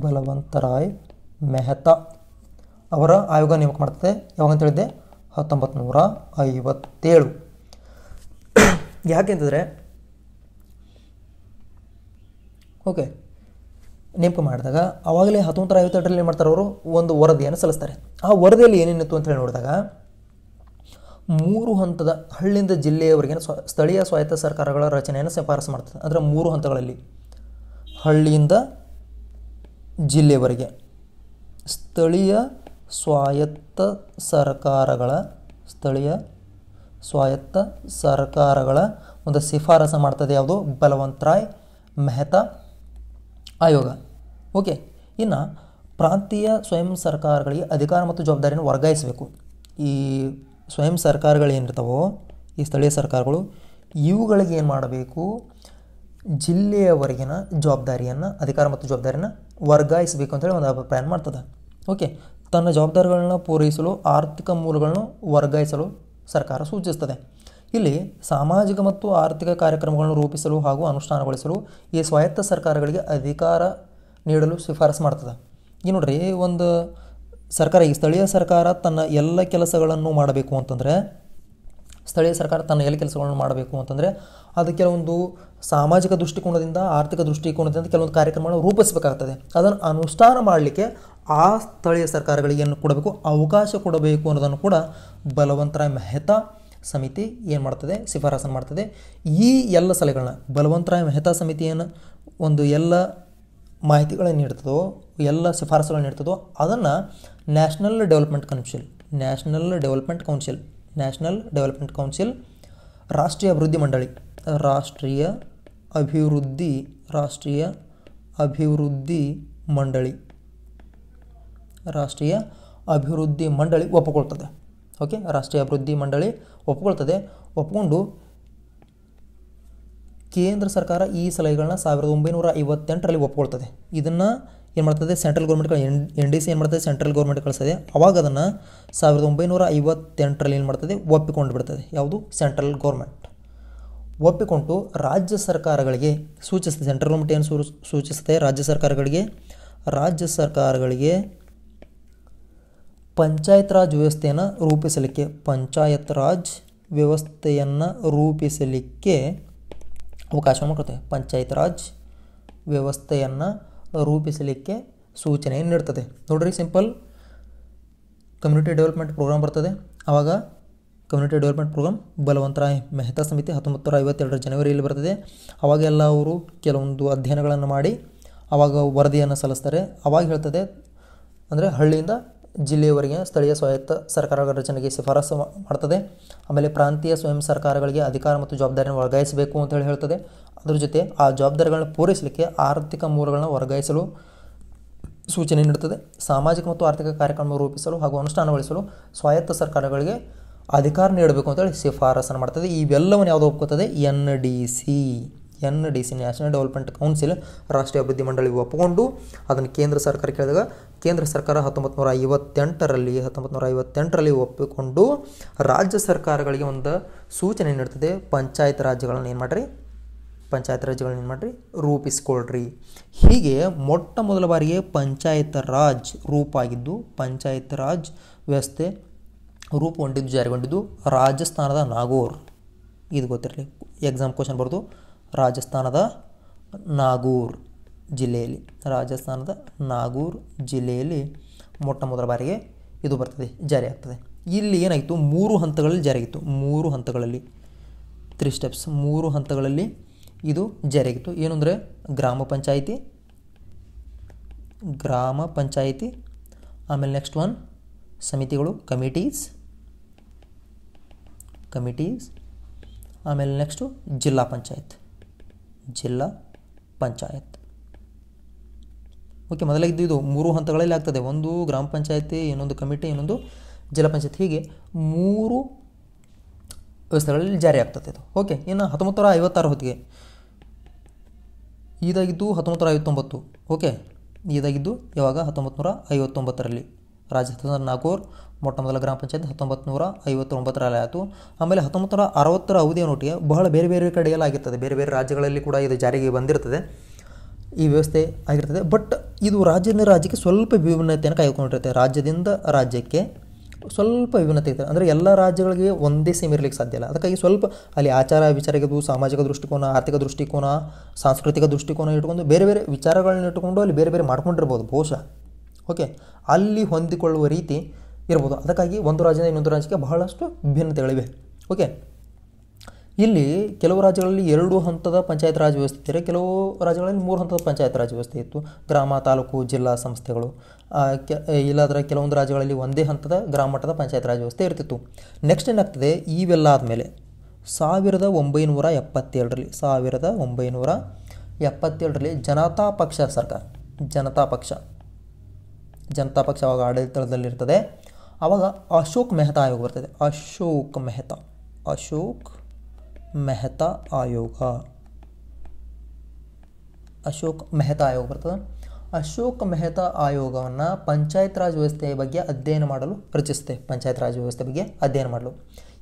ಬಲವಂತರಾಯ್ ಮೆಹ್ತಾ ಅವರ ಆಯೋಗ ನೇಮಕ ಮಾಡ್ತದೆ ಯಾವಾಗ ಹೇಳಿದ್ದೆ ಹತ್ತೊಂಬತ್ತು ನೂರ ಐವತ್ತೇಳು ಯಾಕೆಂತಂದರೆ ಓಕೆ ನೇಮಕ ಮಾಡಿದಾಗ ಆವಾಗಲೇ ಹತ್ತೊಂಬತ್ತರ ಐವತ್ತೆರಡರಲ್ಲಿ ಏನು ಮಾಡ್ತಾರೆ ಅವರು ಒಂದು ವರದಿಯನ್ನು ಸಲ್ಲಿಸ್ತಾರೆ ಆ ವರದಿಯಲ್ಲಿ ಏನೇನಿತ್ತು ಅಂತ ಹೇಳಿ ನೋಡಿದಾಗ ಮೂರು ಹಂತದ ಹಳ್ಳಿಯಿಂದ ಜಿಲ್ಲೆಯವರೆಗೆ ಸ್ವ ಸ್ಥಳೀಯ ಸ್ವಾಯತ್ತ ಸರ್ಕಾರಗಳ ರಚನೆಯನ್ನು ಶಿಫಾರಸು ಮಾಡ್ತದೆ ಅಂದರೆ ಮೂರು ಹಂತಗಳಲ್ಲಿ ಹಳ್ಳಿಯಿಂದ ಜಿಲ್ಲೆಯವರೆಗೆ ಸ್ಥಳೀಯ ಸ್ವಾಯತ್ತ ಸರ್ಕಾರಗಳ ಸ್ಥಳೀಯ ಸ್ವಾಯತ್ತ ಸರ್ಕಾರಗಳ ಒಂದು ಶಿಫಾರಸು ಮಾಡ್ತದೆ ಯಾವುದು ಬಲವಂತರಾಯ್ ಮೆಹ್ತಾ ಆಯೋಗ ಓಕೆ ಇನ್ನು ಪ್ರಾಂತೀಯ ಸ್ವಯಂ ಸರ್ಕಾರಗಳಿಗೆ ಅಧಿಕಾರ ಮತ್ತು ಜವಾಬ್ದಾರಿಯನ್ನು ವರ್ಗಾಯಿಸಬೇಕು ಈ ಸ್ವಯಂ ಸರ್ಕಾರಗಳೇನಿರ್ತಾವೋ ಈ ಸ್ಥಳೀಯ ಸರ್ಕಾರಗಳು ಇವುಗಳಿಗೆ ಏನು ಮಾಡಬೇಕು ಜಿಲ್ಲೆಯವರೆಗಿನ ಜವಾಬ್ದಾರಿಯನ್ನು ಅಧಿಕಾರ ಮತ್ತು ಜವಾಬ್ದಾರಿಯನ್ನು ವರ್ಗಾಯಿಸಬೇಕು ಅಂತೇಳಿ ಒಂದು ಅಭಿಪ್ರಾಯ ಮಾಡ್ತದೆ ಓಕೆ ತನ್ನ ಜವಾಬ್ದಾರಿಗಳನ್ನ ಪೂರೈಸಲು ಆರ್ಥಿಕ ಮೂಲಗಳನ್ನು ವರ್ಗಾಯಿಸಲು ಸರ್ಕಾರ ಸೂಚಿಸ್ತದೆ ಇಲ್ಲಿ ಸಾಮಾಜಿಕ ಮತ್ತು ಆರ್ಥಿಕ ಕಾರ್ಯಕ್ರಮಗಳನ್ನು ರೂಪಿಸಲು ಹಾಗೂ ಅನುಷ್ಠಾನಗೊಳಿಸಲು ಈ ಸ್ವಾಯತ್ತ ಸರ್ಕಾರಗಳಿಗೆ ಅಧಿಕಾರ ನೀಡಲು ಶಿಫಾರಸು ಮಾಡ್ತದೆ ಈ ನೋಡ್ರಿ ಒಂದು ಸರ್ಕಾರ ಈ ಸ್ಥಳೀಯ ಸರ್ಕಾರ ತನ್ನ ಎಲ್ಲ ಕೆಲಸಗಳನ್ನು ಮಾಡಬೇಕು ಅಂತಂದರೆ ಸ್ಥಳೀಯ ಸರ್ಕಾರ ತನ್ನ ಎಲ್ಲ ಕೆಲಸಗಳನ್ನು ಮಾಡಬೇಕು ಅಂತಂದರೆ ಅದು ಕೆಲವೊಂದು ಸಾಮಾಜಿಕ ದೃಷ್ಟಿಕೋನದಿಂದ ಆರ್ಥಿಕ ದೃಷ್ಟಿಕೋನದಿಂದ ಕೆಲವೊಂದು ಕಾರ್ಯಕ್ರಮಗಳನ್ನು ರೂಪಿಸಬೇಕಾಗ್ತದೆ ಅದನ್ನು ಅನುಷ್ಠಾನ ಮಾಡಲಿಕ್ಕೆ ಆ ಸ್ಥಳೀಯ ಸರ್ಕಾರಗಳಿಗೆ ಏನು ಕೊಡಬೇಕು ಅವಕಾಶ ಕೊಡಬೇಕು ಅನ್ನೋದನ್ನು ಕೂಡ ಬಲವಂತರಾಯ್ ಮೆಹ್ತಾ ಸಮಿತಿ ಏನು ಮಾಡ್ತದೆ ಶಿಫಾರಸನ್ನು ಮಾಡ್ತದೆ ಈ ಎಲ್ಲ ಸಲಹೆಗಳನ್ನ ಬಲವಂತರಾಯ ಮೆಹ್ತಾ ಸಮಿತಿಯನ್ನು ಒಂದು ಎಲ್ಲ ಮಾಹಿತಿಗಳನ್ನು ನೀಡ್ತದೋ ಎಲ್ಲ ಶಿಫಾರಸುಗಳನ್ನು ನೀಡ್ತದೋ ಅದನ್ನು national development council national development council national development council ರಾಷ್ಟ್ರೀಯ ಅಭಿವೃದ್ಧಿ ಮಂಡಳಿ ರಾಷ್ಟ್ರೀಯ ಅಭಿವೃದ್ಧಿ ರಾಷ್ಟ್ರೀಯ ಅಭಿವೃದ್ಧಿ ಮಂಡಳಿ ರಾಷ್ಟ್ರೀಯ ಅಭಿವೃದ್ಧಿ ಮಂಡಳಿ ಒಪ್ಪಿಕೊಳ್ತದೆ ಓಕೆ ರಾಷ್ಟ್ರೀಯ ಅಭಿವೃದ್ಧಿ ಮಂಡಳಿ ಒಪ್ಕೊಳ್ತದೆ ಒಪ್ಪಿಕೊಂಡು ಕೇಂದ್ರ ಸರ್ಕಾರ ಈ ಸಲಹೆಗಳನ್ನ ಸಾವಿರದ ಒಂಬೈನೂರ ಐವತ್ತೆಂಟರಲ್ಲಿ ಒಪ್ಕೊಳ್ತದೆ ಇದನ್ನು ಏನು ಮಾಡ್ತದೆ central government N N D C ಏನು ಮಾಡ್ತದೆ ಸೆಂಟ್ರಲ್ ಗೌರ್ಮೆಂಟ್ ಕಳಿಸ್ತದೆ ಅವಾಗ ಅದನ್ನು ಸಾವಿರದ ಒಂಬೈನೂರ ಐವತ್ತೆಂಟರಲ್ಲಿ ಏನು ಮಾಡ್ತದೆ ಒಪ್ಪಿಕೊಂಡು ಬಿಡ್ತದೆ ಯಾವುದು ಸೆಂಟ್ರಲ್ ಗೌರ್ಮೆಂಟ್ ಒಪ್ಪಿಕೊಂಡು ರಾಜ್ಯ ಸರ್ಕಾರಗಳಿಗೆ ಸೂಚಿಸ್ತದೆ ಸೆಂಟ್ರಲ್ ಗೌರ್ಮೆಂಟ್ ಏನು ಸೂಚಿಸ್ತದೆ ರಾಜ್ಯ ಸರ್ಕಾರಗಳಿಗೆ ರಾಜ್ಯ ಸರ್ಕಾರಗಳಿಗೆ ಪಂಚಾಯತ್ ರಾಜ್ ವ್ಯವಸ್ಥೆಯನ್ನು ರೂಪಿಸಲಿಕ್ಕೆ ಪಂಚಾಯತ್ ರಾಜ್ ವ್ಯವಸ್ಥೆಯನ್ನು ರೂಪಿಸಲಿಕ್ಕೆ ಅವಕಾಶವನ್ನು ಕೊಡ್ತದೆ ಪಂಚಾಯತ್ ರಾಜ್ ವ್ಯವಸ್ಥೆಯನ್ನು ರೂಪಿಸಲಿಕ್ಕೆ ಸೂಚನೆಯನ್ನು ನೀಡ್ತದೆ ನೋಡ್ರಿ ಸಿಂಪಲ್ ಕಮ್ಯುನಿಟಿ ಡೆವಲಪ್ಮೆಂಟ್ ಪ್ರೋಗ್ರಾಮ್ ಬರ್ತದೆ ಆವಾಗ community development programme Balwantrai Mehta ಸಮಿತಿ ಹತ್ತೊಂಬತ್ತು ನೂರ ಐವತ್ತೆರಡರ ಜನವರಿಯಲ್ಲಿ ಬರ್ತದೆ ಅವಾಗೆಲ್ಲ ಅವರು ಕೆಲವೊಂದು ಅಧ್ಯಯನಗಳನ್ನು ಮಾಡಿ ಆವಾಗ ವರದಿಯನ್ನು ಸಲ್ಲಿಸ್ತಾರೆ ಆವಾಗ ಹೇಳ್ತದೆ ಅಂದರೆ ಹಳ್ಳಿಯಿಂದ ಜಿಲ್ಲೆಯವರೆಗೆ ಸ್ಥಳೀಯ ಸ್ವಾಯತ್ತ ಸರ್ಕಾರಗಳ ರಚನೆಗೆ ಶಿಫಾರಸು ಮಾಡ್ತದೆ ಆಮೇಲೆ ಪ್ರಾಂತೀಯ ಸ್ವಯಂ ಸರ್ಕಾರಗಳಿಗೆ ಅಧಿಕಾರ ಮತ್ತು ಜವಾಬ್ದಾರಿಯನ್ನು ವರ್ಗಾಯಿಸಬೇಕು ಅಂತ ಹೇಳಿ ಹೇಳ್ತದೆ ಅದರ ಜೊತೆ ಆ ಜವಾಬ್ದಾರಿಗಳನ್ನ ಪೂರೈಸಲಿಕ್ಕೆ ಆರ್ಥಿಕ ಮೂಲಗಳನ್ನ ವರ್ಗಾಯಿಸಲು ಸೂಚನೆ ನೀಡುತ್ತದೆ ಸಾಮಾಜಿಕ ಮತ್ತು ಆರ್ಥಿಕ ಕಾರ್ಯಕ್ರಮ ರೂಪಿಸಲು ಹಾಗೂ ಅನುಷ್ಠಾನಗೊಳಿಸಲು ಸ್ವಾಯತ್ತ ಸರ್ಕಾರಗಳಿಗೆ ಅಧಿಕಾರ ನೀಡಬೇಕು ಅಂತೇಳಿ ಶಿಫಾರಸನ್ನು ಮಾಡ್ತದೆ ಇವೆಲ್ಲವನ್ನು ಯಾವುದು ಒಪ್ಕೋತದೆ N D C N D C national development council ರಾಷ್ಟ್ರೀಯ ಅಭಿವೃದ್ಧಿ ಮಂಡಳಿ ಒಪ್ಪಿಕೊಂಡು ಅದನ್ನು ಕೇಂದ್ರ ಸರ್ಕಾರ ಕೇಳಿದಾಗ ಕೇಂದ್ರ ಸರ್ಕಾರ ಹತ್ತೊಂಬತ್ತು ನೂರ ಐವತ್ತೆಂಟರಲ್ಲಿ ಹತ್ತೊಂಬತ್ತು ನೂರ ಐವತ್ತೆಂಟರಲ್ಲಿ ಒಪ್ಪಿಕೊಂಡು ರಾಜ್ಯ ಸರ್ಕಾರಗಳಿಗೆ ಒಂದು ಸೂಚನೆ ನೀಡ್ತದೆ ಪಂಚಾಯತ್ ರಾಜ್ಯಗಳನ್ನು ಏನು ಮಾಡಿರಿ ಪಂಚಾಯತ್ ರಾಜ್ಯಗಳನ್ನ ಏನು ಮಾಡಿರಿ ರೂಪಿಸ್ಕೊಳ್ರಿ ಹೀಗೆ ಮೊಟ್ಟ ಮೊದಲ ಬಾರಿಗೆ ಪಂಚಾಯತ್ ರಾಜ್ ರೂಪಾಗಿದ್ದು ಪಂಚಾಯತ್ ರಾಜ್ ವ್ಯವಸ್ಥೆ ರೂಪುಗೊಂಡಿದ್ದು ಜಾರಿಗೊಂಡಿದ್ದು ರಾಜಸ್ಥಾನದ ನಾಗೋರ್ ಇದು ಗೊತ್ತಿರಲಿ ಎಕ್ಸಾಮ್ ಕ್ವಶನ್ ಬರೆದು ರಾಜಸ್ಥಾನದ ನಾಗೂರ್ ಜಿಲ್ಲೆಯಲ್ಲಿ ರಾಜಸ್ಥಾನದ ನಾಗೂರ್ ಜಿಲ್ಲೆಯಲ್ಲಿ ಮೊಟ್ಟ ಮೊದಲ ಬಾರಿಗೆ ಇದು ಬರ್ತದೆ ಜಾರಿ ಆಗ್ತದೆ ಇಲ್ಲಿ ಏನಾಯಿತು ಮೂರು ಹಂತಗಳಲ್ಲಿ ಜಾರಿಯಾಗಿತ್ತು ಮೂರು ಹಂತಗಳಲ್ಲಿ ತ್ರೀ ಸ್ಟೆಪ್ಸ್ ಮೂರು ಹಂತಗಳಲ್ಲಿ ಇದು ಜಾರಿಯಾಗಿತ್ತು ಏನು ಅಂದರೆ ಗ್ರಾಮ ಪಂಚಾಯಿತಿ ಗ್ರಾಮ ಪಂಚಾಯಿತಿ ಆಮೇಲೆ ನೆಕ್ಸ್ಟ್ ಒನ್ ಸಮಿತಿಗಳು ಕಮಿಟೀಸ್ ಕಮಿಟೀಸ್ ಆಮೇಲೆ ನೆಕ್ಸ್ಟು ಜಿಲ್ಲಾ ಪಂಚಾಯತ್ ಜಿಲ್ಲಾ ಪಂಚಾಯತ್ ಓಕೆ ಮೊದಲಾಗಿದ್ದು ಇದು ಮೂರು ಹಂತಗಳಲ್ಲಿ ಆಗ್ತದೆ ಒಂದು ಗ್ರಾಮ ಪಂಚಾಯತಿ ಇನ್ನೊಂದು ಕಮಿಟಿ ಇನ್ನೊಂದು ಜಿಲ್ಲಾ ಪಂಚಾಯತ್ ಹೀಗೆ ಮೂರು ವ್ಯವಸ್ಥೆಗಳಲ್ಲಿ ಜಾರಿ ಆಗ್ತದೆ ಇದು ಓಕೆ ಇನ್ನು ಹತ್ತೊಂಬತ್ತು ನೂರ ಐವತ್ತಾರು ಹೊತ್ತಿಗೆ ಇದಾಗಿದ್ದು ಹತ್ತೊಂಬತ್ತು ನೂರ ಐವತ್ತೊಂಬತ್ತು ಓಕೆ ಇದಾಗಿದ್ದು ಯಾವಾಗ ಹತ್ತೊಂಬತ್ತು ನೂರ ಐವತ್ತೊಂಬತ್ತರಲ್ಲಿ ರಾಜಸ್ಥಾನ ನಾಗೂರ್ ಮೊಟ್ಟ ಮೊದಲ ಗ್ರಾಮ ಪಂಚಾಯತ್ ಹತ್ತೊಂಬತ್ತು ನೂರ ಐವತ್ತೊಂಬತ್ತರಲ್ಲಿ ಆಯಿತು ಆಮೇಲೆ ಹತ್ತೊಂಬತ್ತು ನೂರ ಅರವತ್ತರ ಅವಧಿಯ ನೋಟಿಗೆ ಬಹಳ ಬೇರೆ ಬೇರೆ ಕಡೆಯಲ್ಲಾಗಿರ್ತದೆ ಬೇರೆ ಬೇರೆ ರಾಜ್ಯಗಳಲ್ಲಿ ಕೂಡ ಇದು ಜಾರಿಗೆ ಬಂದಿರ್ತದೆ ಈ ವ್ಯವಸ್ಥೆ ಆಗಿರ್ತದೆ ಬಟ್ ಇದು ರಾಜ್ಯದಿಂದ ರಾಜ್ಯಕ್ಕೆ ಸ್ವಲ್ಪ ವಿಭಿನ್ನತೆಯನ್ನು ಕಾಯ್ದುಕೊಂಡಿರ್ತದೆ ರಾಜ್ಯದಿಂದ ರಾಜ್ಯಕ್ಕೆ ಸ್ವಲ್ಪ ವಿಭಿನ್ನತೆ ಇರ್ತದೆ ಅಂದರೆ ಎಲ್ಲ ರಾಜ್ಯಗಳಿಗೆ ಒಂದೇ ಸೇಮ್ ಇರಲಿಕ್ಕೆ ಸಾಧ್ಯ ಇಲ್ಲ ಅದಕ್ಕಾಗಿ ಸ್ವಲ್ಪ ಅಲ್ಲಿ ಆಚಾರ ವಿಚಾರಗಳು ಸಾಮಾಜಿಕ ದೃಷ್ಟಿಕೋನ ಆರ್ಥಿಕ ದೃಷ್ಟಿಕೋನ ಸಾಂಸ್ಕೃತಿಕ ದೃಷ್ಟಿಕೋನ ಇಟ್ಕೊಂಡು ಬೇರೆ ಬೇರೆ ವಿಚಾರಗಳನ್ನ ಇಟ್ಕೊಂಡು ಅಲ್ಲಿ ಬೇರೆ ಬೇರೆ ಮಾಡ್ಕೊಂಡಿರ್ಬೋದು ಬಹುಶಃ ಓಕೆ ಅಲ್ಲಿ ಹೊಂದಿಕೊಳ್ಳುವ ರೀತಿ ಇರ್ಬೋದು ಅದಕ್ಕಾಗಿ ಒಂದು ರಾಜ್ಯದಿಂದ ಇನ್ನೊಂದು ರಾಜ್ಯಕ್ಕೆ ಬಹಳಷ್ಟು ಭಿನ್ನತೆಗಳಿವೆ ಓಕೆ ಇಲ್ಲಿ ಕೆಲವು ರಾಜ್ಯಗಳಲ್ಲಿ ಎರಡು ಹಂತದ ಪಂಚಾಯತ್ ರಾಜ್ ವ್ಯವಸ್ಥೆ ಇದ್ದರೆ ಕೆಲವು ರಾಜ್ಯಗಳಲ್ಲಿ ಮೂರು ಹಂತದ ಪಂಚಾಯತ್ ರಾಜ್ ವ್ಯವಸ್ಥೆ ಇತ್ತು ಗ್ರಾಮ ತಾಲೂಕು ಜಿಲ್ಲಾ ಸಂಸ್ಥೆಗಳು ಇಲ್ಲಾದರೆ ಕೆಲವೊಂದು ರಾಜ್ಯಗಳಲ್ಲಿ ಒಂದೇ ಹಂತದ ಗ್ರಾಮ ಮಟ್ಟದ ಪಂಚಾಯತ್ ರಾಜ್ ವ್ಯವಸ್ಥೆ ಇರ್ತಿತ್ತು ನೆಕ್ಸ್ಟ್ ಏನಾಗ್ತದೆ ಇವೆಲ್ಲ ಆದಮೇಲೆ ಸಾವಿರದ ಒಂಬೈನೂರ ಎಪ್ಪತ್ತೇಳರಲ್ಲಿ ಸಾವಿರದ ಒಂಬೈನೂರ ಎಪ್ಪತ್ತೇಳರಲ್ಲಿ ಜನತಾ ಪಕ್ಷ ಸರ್ಕಾರ ಜನತಾ ಪಕ್ಷ ಜನತಾ ಪಕ್ಷ ಆವಾಗ ಆಡಳಿತದಲ್ಲಿರ್ತದೆ ಆವಾಗ ಅಶೋಕ್ ಮೆಹ್ತಾ ಆಯೋಗ ಬರ್ತದೆ ಅಶೋಕ್ ಮೆಹ್ತಾ ಅಶೋಕ್ ಮೆಹ್ತಾ ಆಯೋಗ ಅಶೋಕ್ ಮೆಹ್ತಾ ಆಯೋಗ ಬರ್ತದೆ ಅಶೋಕ್ ಮೆಹ್ತಾ ಆಯೋಗವನ್ನು ಪಂಚಾಯತ್ ರಾಜ್ ವ್ಯವಸ್ಥೆಯ ಬಗ್ಗೆ ಅಧ್ಯಯನ ಮಾಡಲು ರಚಿಸುತ್ತೆ ಪಂಚಾಯತ್ ರಾಜ್ ವ್ಯವಸ್ಥೆ ಬಗ್ಗೆ ಅಧ್ಯಯನ ಮಾಡಲು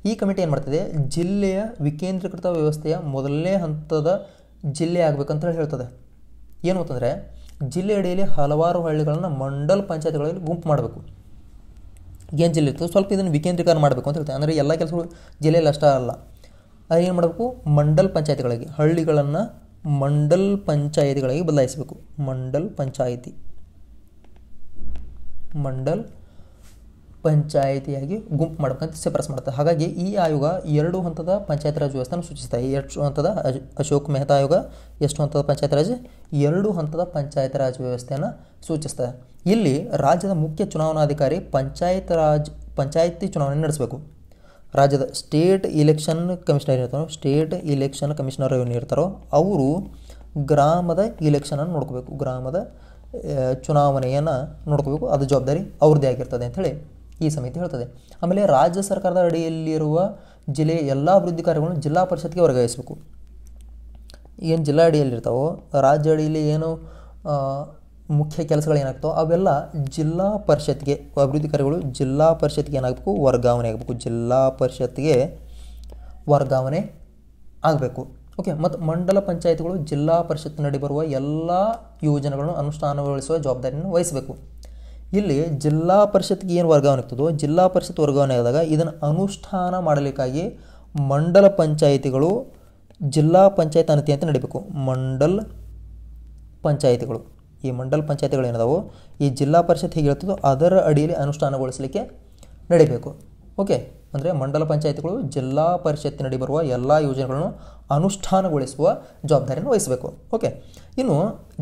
ಈ ಕಮಿಟಿ ಏನು ಮಾಡ್ತದೆ ಜಿಲ್ಲೆಯ ವಿಕೇಂದ್ರೀಕೃತ ವ್ಯವಸ್ಥೆಯ ಮೊದಲನೇ ಹಂತದ ಜಿಲ್ಲೆ ಆಗಬೇಕಂತ ಹೇಳ್ತದೆ ಏನು ಅಂತಂದರೆ ಜಿಲ್ಲೆಯಡಿಯಲ್ಲಿ ಹಲವಾರು ಹಳ್ಳಿಗಳನ್ನು ಮಂಡಲ್ ಪಂಚಾಯತ್ಗಳಲ್ಲಿ ಗುಂಪು ಮಾಡಬೇಕು ಏನು ಜಿಲ್ಲೆ ಇರ್ತದೆ ಸ್ವಲ್ಪ ಇದನ್ನು ವಿಕೇಂದ್ರೀಕರಣ ಮಾಡಬೇಕು ಅಂತ ಹೇಳ್ತಾರೆ ಅಂದರೆ ಎಲ್ಲ ಕೆಲಸಗಳು ಜಿಲ್ಲೆಯಲ್ಲಿ ಅಷ್ಟೇ ಅಲ್ಲ ಅದೇನು ಏನು ಮಾಡಬೇಕು ಮಂಡಲ್ ಪಂಚಾಯತ್ಗಳಿಗೆ ಹಳ್ಳಿಗಳನ್ನು ಮಂಡಲ್ ಪಂಚಾಯತಿಗಳಿಗೆ ಬದಲಾಯಿಸಬೇಕು ಮಂಡಲ್ ಪಂಚಾಯಿತಿ ಮಂಡಲ್ ಪಂಚಾಯಿತಿಯಾಗಿ ಗುಂಪು ಮಾಡ್ಬೇಕಂತ ಶಿಫಾರಸು ಮಾಡ್ತಾರೆ ಹಾಗಾಗಿ ಈ ಆಯೋಗ ಎರಡು ಹಂತದ ಪಂಚಾಯತ್ ರಾಜ್ ವ್ಯವಸ್ಥೆಯನ್ನು ಸೂಚಿಸ್ತಾಯಿ ಎಷ್ಟು ಹಂತದ ಅಶೋಕ್ ಮೆಹ್ತಾ ಆಯೋಗ ಎಷ್ಟು ಹಂತದ ಪಂಚಾಯತ್ ರಾಜ್ ಎರಡು ಹಂತದ ಪಂಚಾಯತ್ ರಾಜ್ ವ್ಯವಸ್ಥೆಯನ್ನು ಸೂಚಿಸ್ತಾರೆ ಇಲ್ಲಿ ರಾಜ್ಯದ ಮುಖ್ಯ ಚುನಾವಣಾಧಿಕಾರಿ ಪಂಚಾಯತ್ ರಾಜ್ ಪಂಚಾಯತಿ ಚುನಾವಣೆ ನಡೆಸಬೇಕು ರಾಜ್ಯದ ಸ್ಟೇಟ್ ಇಲೆಕ್ಷನ್ ಕಮಿಷನರ್ ಏನಿರ್ತಾರೋ ಸ್ಟೇಟ್ ಇಲೆಕ್ಷನ್ ಕಮಿಷನರ್ ಏನಿರ್ತಾರೋ ಅವರು ಗ್ರಾಮದ ಇಲೆಕ್ಷನನ್ನು ನೋಡ್ಕೋಬೇಕು ಗ್ರಾಮದ ಚುನಾವಣೆಯನ್ನು ನೋಡ್ಕೋಬೇಕು ಅದು ಜವಾಬ್ದಾರಿ ಅವ್ರದ್ದೇ ಆಗಿರ್ತದೆ ಅಂಥೇಳಿ ಈ ಸಮಿತಿ ಹೇಳ್ತದೆ ಆಮೇಲೆ ರಾಜ್ಯ ಸರ್ಕಾರದ ಅಡಿಯಲ್ಲಿರುವ ಜಿಲ್ಲೆಯ ಎಲ್ಲ ಅಭಿವೃದ್ಧಿ ಕಾರ್ಯಗಳನ್ನು ಜಿಲ್ಲಾ ಪರಿಷತ್ಗೆ ವರ್ಗಾಯಿಸಬೇಕು ಏನು ಜಿಲ್ಲಾ ಅಡಿಯಲ್ಲಿರ್ತಾವೋ ರಾಜ್ಯ ಅಡಿಯಲ್ಲಿ ಏನು ಮುಖ್ಯ ಕೆಲಸಗಳು ಏನಾಗ್ತವೋ ಅವೆಲ್ಲ ಜಿಲ್ಲಾ ಪರಿಷತ್ಗೆ ಅಭಿವೃದ್ಧಿ ಕಾರ್ಯಗಳು ಜಿಲ್ಲಾ ಪರಿಷತ್ಗೆ ಏನಾಗಬೇಕು ವರ್ಗಾವಣೆ ಆಗಬೇಕು ಜಿಲ್ಲಾ ಪರಿಷತ್ಗೆ ವರ್ಗಾವಣೆ ಆಗಬೇಕು ಓಕೆ ಮತ್ತು ಮಂಡಲ ಪಂಚಾಯತ್ಗಳು ಜಿಲ್ಲಾ ಪರಿಷತ್ ನಡಿ ಬರುವ ಎಲ್ಲ ಯೋಜನೆಗಳನ್ನು ಅನುಷ್ಠಾನಗೊಳಿಸುವ ಜವಾಬ್ದಾರಿಯನ್ನು ವಹಿಸಬೇಕು ಇಲ್ಲಿ ಜಿಲ್ಲಾ ಪರಿಷತ್ಗೆ ಏನು ವರ್ಗಾವಣೆ ಇರ್ತದೋ ಜಿಲ್ಲಾ ಪರಿಷತ್ ವರ್ಗಾವಣೆ ಆದಾಗ ಇದನ್ನು ಅನುಷ್ಠಾನ ಮಾಡಲಿಕ್ಕಾಗಿ ಮಂಡಲ ಪಂಚಾಯಿತಿಗಳು ಜಿಲ್ಲಾ ಪಂಚಾಯತ್ ಅನತಿ ಅಂತ ನಡಿಬೇಕು ಮಂಡಲ್ ಪಂಚಾಯಿತಿಗಳು ಈ ಮಂಡಲ ಏನಿದಾವೋ ಈ ಜಿಲ್ಲಾ ಪರಿಷತ್ ಹೇಗಿರ್ತದೋ ಅದರ ಅಡಿಯಲ್ಲಿ ಅನುಷ್ಠಾನಗೊಳಿಸಲಿಕ್ಕೆ ನಡೀಬೇಕು ಓಕೆ ಅಂದರೆ ಮಂಡಲ ಪಂಚಾಯತ್ಗಳು ಜಿಲ್ಲಾ ಪರಿಷತ್ತಿನಡಿ ಬರುವ ಎಲ್ಲ ಯೋಜನೆಗಳನ್ನು ಅನುಷ್ಠಾನಗೊಳಿಸುವ ಜವಾಬ್ದಾರಿಯನ್ನು ವಹಿಸಬೇಕು ಓಕೆ ಇನ್ನು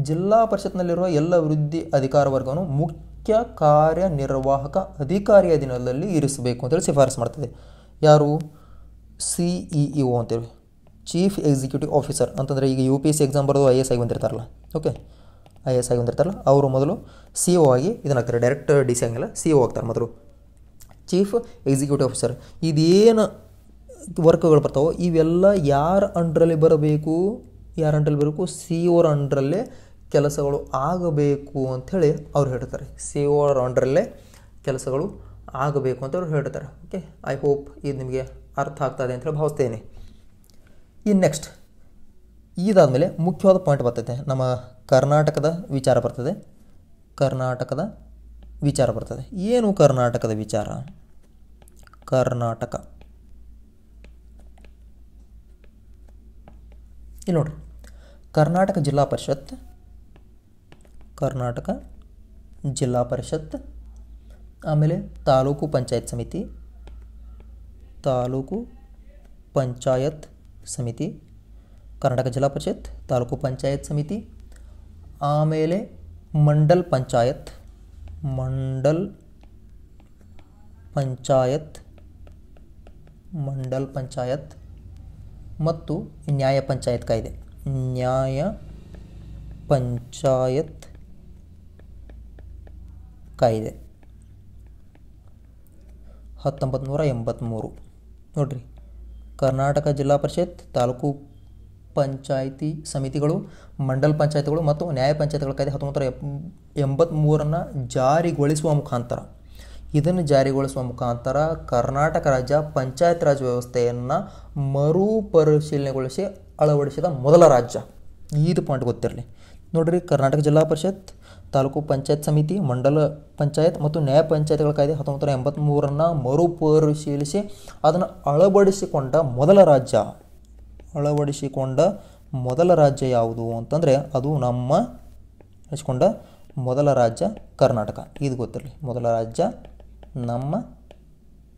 ಜಿಲ್ಲಾ ಪರಿಷತ್ನಲ್ಲಿರುವ ಎಲ್ಲ ಅಭಿವೃದ್ಧಿ ಅಧಿಕಾರ ವರ್ಗವನ್ನು ಮುಖ್ಯ ಕಾರ್ಯನಿರ್ವಾಹಕ ಅಧಿಕಾರಿಯ ದಿನದಲ್ಲಿ ಇರಿಸಬೇಕು ಅಂತೇಳಿ ಶಿಫಾರಸು ಮಾಡ್ತದೆ ಯಾರು ಸಿ ಇ ಒ ಅಂತೇಳಿ ಚೀಫ್ ಎಕ್ಸಿಕ್ಯೂಟಿವ್ ಆಫೀಸರ್ ಅಂತಂದರೆ ಈಗ U P S C exam ಬರೋದು ಐ ಎಸ್ ಐ ಬಂದಿರ್ತಾರಲ್ಲ ಓಕೆ ಐ ಎಸ್ ಆಗಿ ಬಂದಿರ್ತಾರಲ್ಲ ಅವರು ಮೊದಲು ಸಿ ಒ e ಆಗಿ ಇದನ್ನ ಹಾಕ್ತಾರೆ ಡೈರೆಕ್ಟ್ ಡಿ ಸಿ ಆಗಿಲ್ಲ ಸಿ ಒ e ಆಗ್ತಾರೆ ಮೊದಲು ಚೀಫ್ ಎಕ್ಸಿಕ್ಯೂಟಿವ್ ಆಫೀಸರ್ ಇದೇನು ವರ್ಕ್ಗಳು ಬರ್ತಾವೋ ಇವೆಲ್ಲ ಯಾರ ಅಂಡ್ರಲ್ಲಿ ಬರಬೇಕು ಯಾರ ಅಂಡ್ರಲ್ಲಿ ಬರಬೇಕು ಸಿ ಓರ್ e ಅಂಡ್ರಲ್ಲೇ ಕೆಲಸಗಳು ಆಗಬೇಕು ಅಂಥೇಳಿ ಅವ್ರು ಹೇಳ್ತಾರೆ ಸಿ ಓರ್ ಅಂಡ್ರಲ್ಲೇ ಕೆಲಸಗಳು ಆಗಬೇಕು ಅಂತ ಅವ್ರು ಹೇಳ್ತಾರೆ ಓಕೆ ಐ ಹೋಪ್ ಇದು ನಿಮಗೆ ಅರ್ಥ ಆಗ್ತದೆ ಅಂತೇಳಿ ಭಾವಿಸ್ತೇನೆ ಇನ್ನು ನೆಕ್ಸ್ಟ್ ಇದಾದಮೇಲೆ ಮುಖ್ಯವಾದ ಪಾಯಿಂಟ್ ಬರ್ತೈತೆ ನಮ್ಮ ಕರ್ನಾಟಕದ ವಿಚಾರ ಬರ್ತದೆ ಕರ್ನಾಟಕದ ವಿಚಾರ ಬರ್ತದೆ ಏನು ಕರ್ನಾಟಕದ ವಿಚಾರ ಕರ್ನಾಟಕ ಇಲ್ಲಿ ನೋಡ್ರಿ ಕರ್ನಾಟಕ ಜಿಲ್ಲಾ ಪರಿಷತ್ ಕರ್ನಾಟಕ ಜಿಲ್ಲಾ ಪರಿಷತ್ ಆಮೇಲೆ ತಾಲೂಕು ಪಂಚಾಯತ್ ಸಮಿತಿ ತಾಲೂಕು ಪಂಚಾಯತ್ ಸಮಿತಿ ಕರ್ನಾಟಕ ಜಿಲ್ಲಾ ಪರಿಷತ್ ತಾಲೂಕು ಪಂಚಾಯತ್ ಸಮಿತಿ ಆಮೇಲೆ ಮಂಡಲ್ ಪಂಚಾಯತ್ ಮಂಡಲ್ ಪಂಚಾಯತ್ ಮಂಡಲ್ ಪಂಚಾಯತ್ ಮತ್ತು ನ್ಯಾಯ ಪಂಚಾಯತ್ ಕಾಯ್ದೆ ನ್ಯಾಯ ಪಂಚಾಯತ್ ಕಾಯ್ದೆ ಹತ್ತೊಂಬತ್ತು ನೂರ ಎಂಬತ್ತ್ಮೂರು ನೋಡಿರಿ ಕರ್ನಾಟಕ ಜಿಲ್ಲಾ ಪರಿಷತ್ ತಾಲೂಕು ಪಂಚಾಯಿತಿ ಸಮಿತಿಗಳು ಮಂಡಲ ಪಂಚಾಯತ್ಗಳು ಮತ್ತು ನ್ಯಾಯ ಪಂಚಾಯತ್ಗಳ ಕಾಯ್ದೆ ಹತ್ತೊಂಬತ್ತು ಎಂಬತ್ತ್ಮೂರನ್ನು ಜಾರಿಗೊಳಿಸುವ ಮುಖಾಂತರ ಇದನ್ನು ಜಾರಿಗೊಳಿಸುವ ಮುಖಾಂತರ ಕರ್ನಾಟಕ ರಾಜ್ಯ ಪಂಚಾಯತ್ ರಾಜ್ ವ್ಯವಸ್ಥೆಯನ್ನು ಮರುಪರಿಶೀಲನೆಗೊಳಿಸಿ ಅಳವಡಿಸಿದ ಮೊದಲ ರಾಜ್ಯ ಇದು ಪಾಯಿಂಟ್ ಗೊತ್ತಿರಲಿ ನೋಡ್ರಿ ಕರ್ನಾಟಕ ಜಿಲ್ಲಾ ಪರಿಷತ್ ತಾಲೂಕು ಪಂಚಾಯತ್ ಸಮಿತಿ ಮಂಡಲ ಪಂಚಾಯತ್ ಮತ್ತು ನ್ಯಾಯ ಪಂಚಾಯತ್ಗಳ ಕಾಯ್ದೆ ಹತ್ತೊಂಬತ್ತು ನೂರ ಎಂಬತ್ತ್ಮೂರನ್ನು ಮರುಪರಿಶೀಲಿಸಿ ಅದನ್ನು ಅಳವಡಿಸಿಕೊಂಡ ಮೊದಲ ರಾಜ್ಯ ಅಳವಡಿಸಿಕೊಂಡ ಮೊದಲ ರಾಜ್ಯ ಯಾವುದು ಅಂತಂದರೆ ಅದು ನಮ್ಮ ಹಚ್ಕೊಂಡ ಮೊದಲ ರಾಜ್ಯ ಕರ್ನಾಟಕ ಇದು ಗೊತ್ತಿರಲಿ ಮೊದಲ ರಾಜ್ಯ ನಮ್ಮ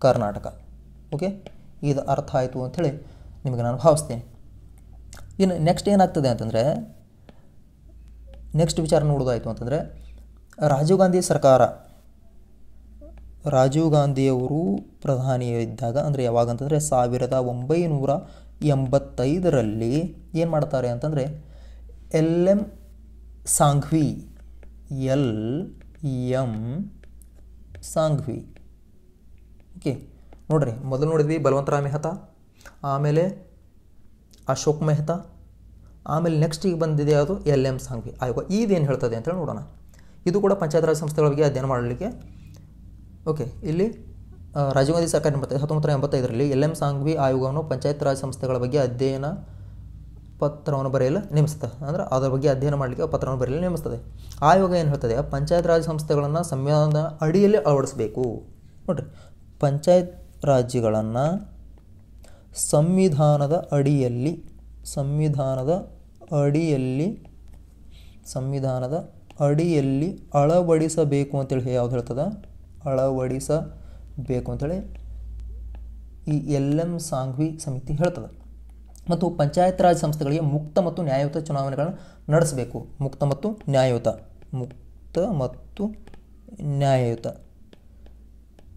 ಕರ್ನಾಟಕ ಓಕೆ ಇದು ಅರ್ಥ ಆಯಿತು ಅಂಥೇಳಿ ನಿಮಗೆ ನಾನು ಭಾವಿಸ್ತೀನಿ ಇನ್ನು ನೆಕ್ಸ್ಟ್ ಏನಾಗ್ತದೆ ಅಂತಂದರೆ ನೆಕ್ಸ್ಟ್ ವಿಚಾರ ನೋಡೋದಾಯಿತು ಅಂತಂದರೆ ರಾಜೀವ್ ಗಾಂಧಿ ಸರ್ಕಾರ ರಾಜೀವ್ ಗಾಂಧಿಯವರು ಪ್ರಧಾನಿಯಿದ್ದಾಗ ಅಂದರೆ ಯಾವಾಗಂತಂದರೆ ಸಾವಿರದ ಒಂಬೈನೂರ ಎಂಬತ್ತೈದರಲ್ಲಿ ಏನು ಮಾಡ್ತಾರೆ ಅಂತಂದರೆ L M Singhvi L M Singhvi okay ನೋಡ್ರಿ ಮೊದಲು ನೋಡಿದ್ವಿ ಬಲವಂತರ ಮೆಹ್ತಾ ಆಮೇಲೆ ಅಶೋಕ್ ಮೆಹ್ತಾ ಆಮೇಲೆ ನೆಕ್ಸ್ಟ್ ಈಗ ಬಂದಿದೆ ಅದು ಎಲ್ ಎಮ್ ಸಾಂಘ್ವಿ ಆಯೋಗ ಇದೇನು ಹೇಳ್ತದೆ ಅಂತೇಳಿ ನೋಡೋಣ ಇದು ಕೂಡ ಪಂಚಾಯತ್ ರಾಜ್ ಸಂಸ್ಥೆಗಳಿಗೆ ಅಧ್ಯಯನ ಮಾಡಲಿಕ್ಕೆ ಓಕೆ ಇಲ್ಲಿ ರಾಜೀವ್ ಗಾಂಧಿ ಸರ್ಕಾರ ಹತ್ತೊಂಬತ್ತು ನೂರ ಎಂಬತ್ತೈದರಲ್ಲಿ ಎಲ್ ಎಂ ಸಾಂಗ್ವಿ ಆಯೋಗವನ್ನು ಪಂಚಾಯತ್ ರಾಜ್ ಸಂಸ್ಥೆಗಳ ಬಗ್ಗೆ ಅಧ್ಯಯನ ಪತ್ರವನ್ನು ಬರೆಯಲು ನೇಮಿಸ್ತದೆ ಅಂದರೆ ಅದರ ಬಗ್ಗೆ ಅಧ್ಯಯನ ಮಾಡಲಿಕ್ಕೆ ಪತ್ರವನ್ನು ಬರೆಯಲು ನೇಮಿಸ್ತದೆ ಆಯೋಗ ಏನು ಹೇಳ್ತದೆ ಪಂಚಾಯತ್ ರಾಜ್ ಸಂಸ್ಥೆಗಳನ್ನು ಸಂವಿಧಾನದ ಅಡಿಯಲ್ಲಿ ಅಳವಡಿಸಬೇಕು ನೋಡಿರಿ ಪಂಚಾಯತ್ ರಾಜ್ಯಗಳನ್ನು ಸಂವಿಧಾನದ ಅಡಿಯಲ್ಲಿ ಸಂವಿಧಾನದ ಅಡಿಯಲ್ಲಿ ಸಂವಿಧಾನದ ಅಡಿಯಲ್ಲಿ ಅಳವಡಿಸಬೇಕು ಅಂತೇಳಿ ಯಾವ್ದು ಹೇಳ್ತದೆ ಅಳವಡಿಸ ಬೇಕು ಅಂತೇಳಿ ಈ ಎಲ್ ಎಂ ಸಾಂಘ್ವಿ ಸಮಿತಿ ಹೇಳ್ತದೆ ಮತ್ತು ಪಂಚಾಯತ್ ರಾಜ್ ಸಂಸ್ಥೆಗಳಿಗೆ ಮುಕ್ತ ಮತ್ತು ನ್ಯಾಯಯುತ ಚುನಾವಣೆಗಳನ್ನು ನಡೆಸಬೇಕು ಮುಕ್ತ ಮತ್ತು ನ್ಯಾಯಯುತ ಮುಕ್ತ ಮತ್ತು ನ್ಯಾಯಯುತ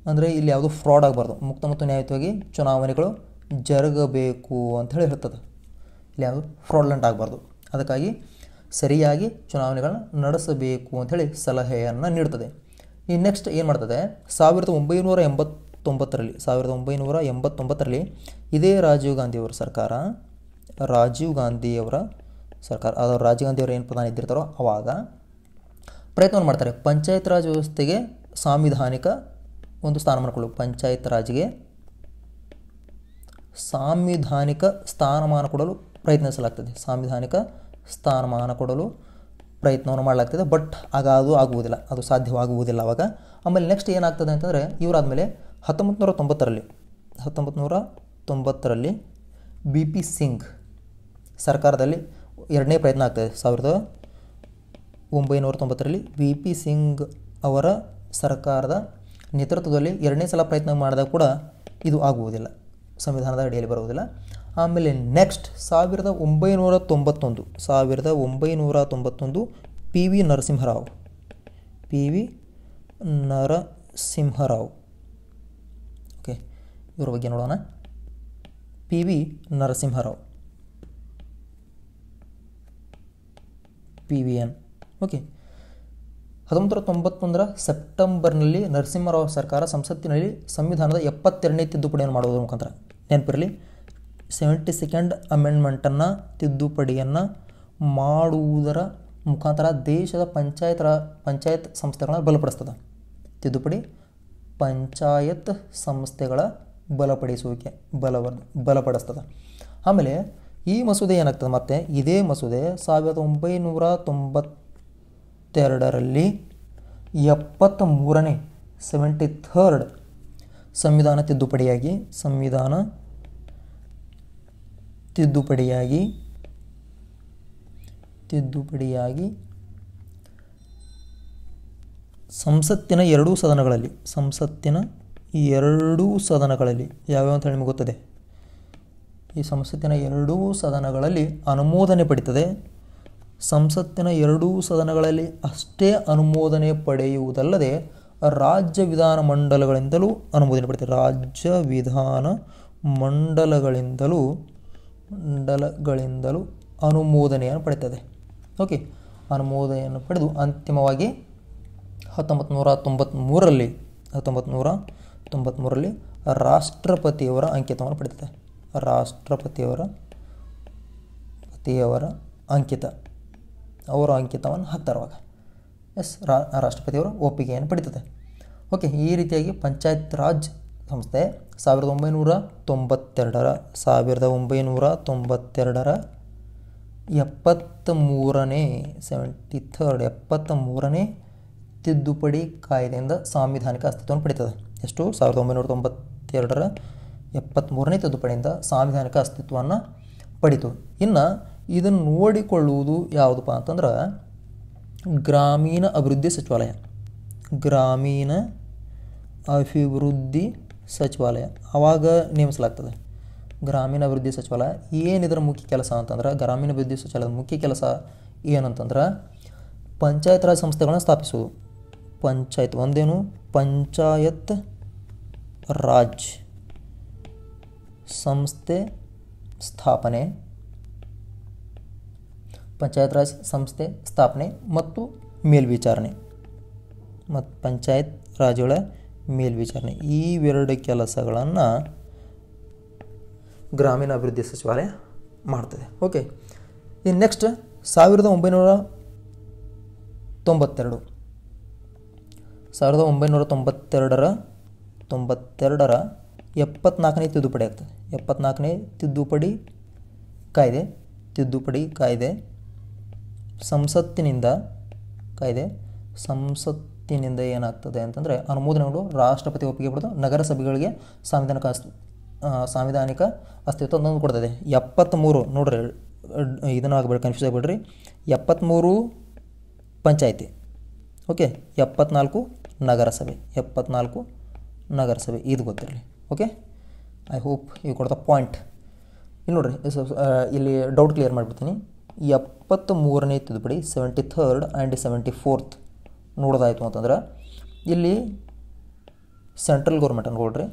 ಅಂದರೆ ಇಲ್ಲಿ ಯಾವುದು ಫ್ರಾಡ್ ಆಗಬಾರ್ದು ಮುಕ್ತ ಮತ್ತು ನ್ಯಾಯಯುತವಾಗಿ ಚುನಾವಣೆಗಳು ಜರುಗಬೇಕು ಅಂಥೇಳಿ ಹೇಳ್ತದೆ ಇಲ್ಲಿ ಯಾವುದು ಫ್ರಾಡ್ಲೆಂಟ್ ಆಗಬಾರ್ದು ಅದಕ್ಕಾಗಿ ಸರಿಯಾಗಿ ಚುನಾವಣೆಗಳನ್ನು ನಡೆಸಬೇಕು ಅಂಥೇಳಿ ಸಲಹೆಯನ್ನು ನೀಡ್ತದೆ ಈ ನೆಕ್ಸ್ಟ್ ಏನು ಮಾಡ್ತದೆ ಸಾವಿರದ ಒಂಬೈನೂರ ಎಂಬತ್ತೊಂಬತ್ತರಲ್ಲಿ ಸಾವಿರದ ಒಂಬೈನೂರ ಎಂಬತ್ತೊಂಬತ್ತರಲ್ಲಿ ಇದೇ ರಾಜೀವ್ ಗಾಂಧಿಯವರ ಸರ್ಕಾರ ರಾಜೀವ್ ಗಾಂಧಿಯವರ ಸರ್ಕಾರ ಅದರ ರಾಜೀವ್ ಗಾಂಧಿಯವರು ಏನು ಪ್ರಧಾನ ಇದ್ದಿರ್ತಾರೋ ಆವಾಗ ಪ್ರಯತ್ನವನ್ನು ಮಾಡ್ತಾರೆ ಪಂಚಾಯತ್ ರಾಜ್ ವ್ಯವಸ್ಥೆಗೆ ಸಾಂವಿಧಾನಿಕ ಒಂದು ಸ್ಥಾನಮಾನ ಕೊಡಲು ಪಂಚಾಯತ್ ರಾಜ್ಗೆ ಸಾಂವಿಧಾನಿಕ ಸ್ಥಾನಮಾನ ಕೊಡಲು ಪ್ರಯತ್ನಿಸಲಾಗ್ತದೆ ಸಾಂವಿಧಾನಿಕ ಸ್ಥಾನಮಾನ ಕೊಡಲು ಪ್ರಯತ್ನವನ್ನು ಮಾಡಲಾಗ್ತದೆ ಬಟ್ ಆಗ ಅದು ಆಗುವುದಿಲ್ಲ ಅದು ಸಾಧ್ಯವಾಗುವುದಿಲ್ಲ ಆವಾಗ ಆಮೇಲೆ ನೆಕ್ಸ್ಟ್ ಏನಾಗ್ತದೆ ಅಂತಂದರೆ ಇವರಾದಮೇಲೆ ಹತ್ತೊಂಬತ್ತು ನೂರ ತೊಂಬತ್ತರಲ್ಲಿ ಹತ್ತೊಂಬತ್ತು ನೂರ ತೊಂಬತ್ತರಲ್ಲಿ ಬಿ ಪಿ ಸಿಂಗ್ ಸರ್ಕಾರದಲ್ಲಿ ಎರಡನೇ ಪ್ರಯತ್ನ ಆಗ್ತದೆ ಸಾವಿರದ ಒಂಬೈನೂರ ತೊಂಬತ್ತರಲ್ಲಿ ಬಿ ಪಿ ಸಿಂಗ್ ಅವರ ಸರ್ಕಾರದ ನೇತೃತ್ವದಲ್ಲಿ ಎರಡನೇ ಸಲ ಪ್ರಯತ್ನ ಮಾಡಿದಾಗ ಕೂಡ ಇದು ಆಗುವುದಿಲ್ಲ ಸಂವಿಧಾನದ ಅಡಿಯಲ್ಲಿ ಬರುವುದಿಲ್ಲ ಆಮೇಲೆ ನೆಕ್ಸ್ಟ್ ಸಾವಿರದ ಒಂಬೈನೂರ ತೊಂಬತ್ತೊಂದು ಸಾವಿರದ ಒಂಬೈನೂರ ತೊಂಬತ್ತೊಂದು P V Narasimha Rao P V Narasimha Rao okay ಇವ್ರ ಬಗ್ಗೆ ನೋಡೋಣ P V Narasimha Rao P V N okay ಹತ್ತೊಂಬತ್ತರ ತೊಂಬತ್ತೊಂದರ ಸೆಪ್ಟೆಂಬರ್ನಲ್ಲಿ ನರಸಿಂಹರಾವ್ ಸರ್ಕಾರ ಸಂಸತ್ತಿನಲ್ಲಿ ಸಂವಿಧಾನದ ಎಪ್ಪತ್ತೆರಡನೇ ತಿದ್ದುಪಡಿಯನ್ನು ಮಾಡುವುದರ ಮುಖಾಂತರ ನೆನಪಿರಲಿ ಸೆವೆಂಟಿ ಸೆಕೆಂಡ್ ಅಮೆಂಡ್ಮೆಂಟನ್ನು ತಿದ್ದುಪಡಿಯನ್ನು ಮಾಡುವುದರ ಮುಖಾಂತರ ದೇಶದ ಪಂಚಾಯತ್ ರಾ ಪಂಚಾಯತ್ ಸಂಸ್ಥೆಗಳನ್ನು ಬಲಪಡಿಸ್ತದೆ ತಿದ್ದುಪಡಿ ಪಂಚಾಯತ್ ಸಂಸ್ಥೆಗಳ ಬಲಪಡಿಸುವಿಕೆ ಬಲವನ್ನು ಬಲಪಡಿಸ್ತದೆ ಆಮೇಲೆ ಈ ಮಸೂದೆ ಏನಾಗ್ತದೆ ಮತ್ತು ಇದೇ ಮಸೂದೆ ಸಾವಿರದ ಒಂಬೈನೂರ ತೊಂಬತ್ತೆರಡರಲ್ಲಿ ಎಪ್ಪತ್ತ ಮೂರನೇ ಸೆವೆಂಟಿ ಥರ್ಡ್ ಸಂವಿಧಾನ ತಿದ್ದುಪಡಿಯಾಗಿ ಸಂವಿಧಾನ ತಿದ್ದುಪಡಿಯಾಗಿ ತಿದ್ದುಪಡಿಯಾಗಿ ಸಂಸತ್ತಿನ ಎರಡೂ ಸದನಗಳಲ್ಲಿ ಸಂಸತ್ತಿನ ಎರಡೂ ಸದನಗಳಲ್ಲಿ ಯಾವ್ಯಾವ ಅಂತ ಹೇಳಿ ನಿಮಗೆ ಗೊತ್ತದೆ ಈ ಸಂಸತ್ತಿನ ಎರಡೂ ಸದನಗಳಲ್ಲಿ ಅನುಮೋದನೆ ಪಡಿತದೆ ಸಂಸತ್ತಿನ ಎರಡೂ ಸದನಗಳಲ್ಲಿ ಅಷ್ಟೇ ಅನುಮೋದನೆ ಪಡೆಯುವುದಲ್ಲದೆ ರಾಜ್ಯ ವಿಧಾನ ಮಂಡಲಗಳಿಂದಲೂ ಅನುಮೋದನೆ ಪಡಿತದೆ ರಾಜ್ಯ ವಿಧಾನ ಮಂಡಲಗಳಿಂದಲೂ ಮಂಡಲಗಳಿಂದಲೂ ಅನುಮೋದನೆಯನ್ನು ಪಡೆಯುತ್ತದೆ ಓಕೆ ಅನುಮೋದನೆಯನ್ನು ಪಡೆದು ಅಂತಿಮವಾಗಿ ಹತ್ತೊಂಬತ್ತು ನೂರ ತೊಂಬತ್ತ್ಮೂರರಲ್ಲಿ ಹತ್ತೊಂಬತ್ತು ನೂರ ತೊಂಬತ್ತ್ಮೂರರಲ್ಲಿ ರಾಷ್ಟ್ರಪತಿಯವರ ಅಂಕಿತವನ್ನು ಪಡೆಯುತ್ತದೆ ರಾಷ್ಟ್ರಪತಿಯವರ ಪತಿಯವರ ಅಂಕಿತ ಅವರ ಅಂಕಿತವನ್ನು ಹಾಕ್ತಾರೆ ಎಸ್ ರಾ ರಾಷ್ಟ್ರಪತಿಯವರ ಒಪ್ಪಿಗೆಯನ್ನು ಪಡೀತದೆ ಓಕೆ ಈ ರೀತಿಯಾಗಿ ಪಂಚಾಯತ್ ರಾಜ್ ಸಂಸ್ಥೆ ಸಾವಿರದ ಒಂಬೈನೂರ ತೊಂಬತ್ತೆರಡರ ಸಾವಿರದ ಒಂಬೈನೂರ ತೊಂಬತ್ತೆರಡರ ಎಪ್ಪತ್ತ ಮೂರನೇ ಸೆವೆಂಟಿ ಥರ್ಡ್ ಎಪ್ಪತ್ತ ಮೂರನೇ ತಿದ್ದುಪಡಿ ಕಾಯ್ದೆಯಿಂದ ಸಾಂವಿಧಾನಿಕ ಅಸ್ತಿತ್ವವನ್ನು ಪಡೀತದೆ ಎಷ್ಟು ಸಾವಿರದ ಒಂಬೈನೂರ ತೊಂಬತ್ತೆರಡರ ಎಪ್ಪತ್ತ್ಮೂರನೇ ತಿದ್ದುಪಡಿಯಿಂದ ಸಾಂವಿಧಾನಿಕ ಅಸ್ತಿತ್ವವನ್ನು ಪಡಿತು ಇನ್ನು ಇದನ್ನು ನೋಡಿಕೊಳ್ಳುವುದು ಯಾವುದಪ್ಪ ಅಂತಂದ್ರೆ ಗ್ರಾಮೀಣ ಅಭಿವೃದ್ಧಿ ಸಚಿವಾಲಯ ಗ್ರಾಮೀಣ ಅಭಿವೃದ್ಧಿ ಸಚಿವಾಲಯ ಆವಾಗ ನೇಮಿಸಲಾಗ್ತದೆ ಗ್ರಾಮೀಣಾಭಿವೃದ್ಧಿ ಸಚಿವಾಲಯ ಏನಿದ್ರ ಮುಖ್ಯ ಕೆಲಸ ಅಂತಂದ್ರೆ ಗ್ರಾಮೀಣಾಭಿವೃದ್ಧಿ ಸಚಿವಾಲಯದ ಮುಖ್ಯ ಕೆಲಸ ಏನಂತಂದ್ರೆ ಪಂಚಾಯತ್ ರಾಜ್ ಸಂಸ್ಥೆಗಳನ್ನ ಸ್ಥಾಪಿಸುವುದು ಪಂಚಾಯತ್ ಒಂದೇನು ಪಂಚಾಯತ್ ರಾಜ್ ಸಂಸ್ಥೆ ಸ್ಥಾಪನೆ ಪಂಚಾಯತ್ ರಾಜ್ ಸಂಸ್ಥೆ ಸ್ಥಾಪನೆ ಮತ್ತು ಮೇಲ್ವಿಚಾರಣೆ ಮತ್ತು ಪಂಚಾಯತ್ ರಾಜ್ಗಳ ಮೇಲ್ವಿಚಾರಣೆ ಇವೆರಡು ಕೆಲಸಗಳನ್ನು ಗ್ರಾಮೀಣಾಭಿವೃದ್ಧಿ ಸಚಿವಾಲಯ ಮಾಡ್ತದೆ ಓಕೆ ಇನ್ನು ನೆಕ್ಸ್ಟ್ ಸಾವಿರದ ಒಂಬೈನೂರ ತೊಂಬತ್ತೆರಡು ಸಾವಿರದ ಒಂಬೈನೂರ ತೊಂಬತ್ತೆರಡರ ತೊಂಬತ್ತೆರಡರ ಎಪ್ಪತ್ನಾಲ್ಕನೇ ತಿದ್ದುಪಡಿ ಆಗ್ತದೆ ಎಪ್ಪತ್ನಾಲ್ಕನೇ ತಿದ್ದುಪಡಿ ಕಾಯ್ದೆ ತಿದ್ದುಪಡಿ ಕಾಯ್ದೆ ಸಂಸತ್ತಿನಿಂದ ಕಾಯ್ದೆ ಸಂಸತ್ ತಿನ್ನಿಂದ ಏನಾಗ್ತದೆ ಅಂತಂದರೆ ಅನುಮೋದನೆಗಳು ರಾಷ್ಟ್ರಪತಿ ಒಪ್ಪಿಗೆ ಪಡೆದು ನಗರಸಭೆಗಳಿಗೆ ಸಾಂವಿಧಾನಿಕ ಅಸ್ ಸಾಂವಿಧಾನಿಕ ಅಸ್ತಿತ್ವ ಕೊಡ್ತದೆ ಎಪ್ಪತ್ತ್ಮೂರು ನೋಡ್ರಿ ಇದನ್ನು ಆಗಬೇಡಿ ಕನ್ಫ್ಯೂಸ್ ಆಗಿಬಿಡ್ರಿ ಎಪ್ಪತ್ತ್ಮೂರು ಪಂಚಾಯಿತಿ ಓಕೆ ಎಪ್ಪತ್ನಾಲ್ಕು ನಗರಸಭೆ ಎಪ್ಪತ್ನಾಲ್ಕು ನಗರಸಭೆ ಇದು ಗೊತ್ತಿರಲಿ ಓಕೆ ಐ ಹೋಪ್ ಇವು ಕೊಡ್ತಾ ಪಾಯಿಂಟ್ ಇಲ್ಲಿ ನೋಡ್ರಿ ಇಲ್ಲಿ ಡೌಟ್ ಕ್ಲಿಯರ್ ಮಾಡಿಬಿಡ್ತೀನಿ ಎಪ್ಪತ್ತ್ಮೂರನೇ ತಿದ್ದುಪಡಿ seventy third and seventy fourth ನೋಡೋದಾಯಿತು ಅಂತಂದ್ರೆ ಇಲ್ಲಿ ಸೆಂಟ್ರಲ್ ಗೌರ್ಮೆಂಟ್ ಅನ್ಕೊಳ್ರಿ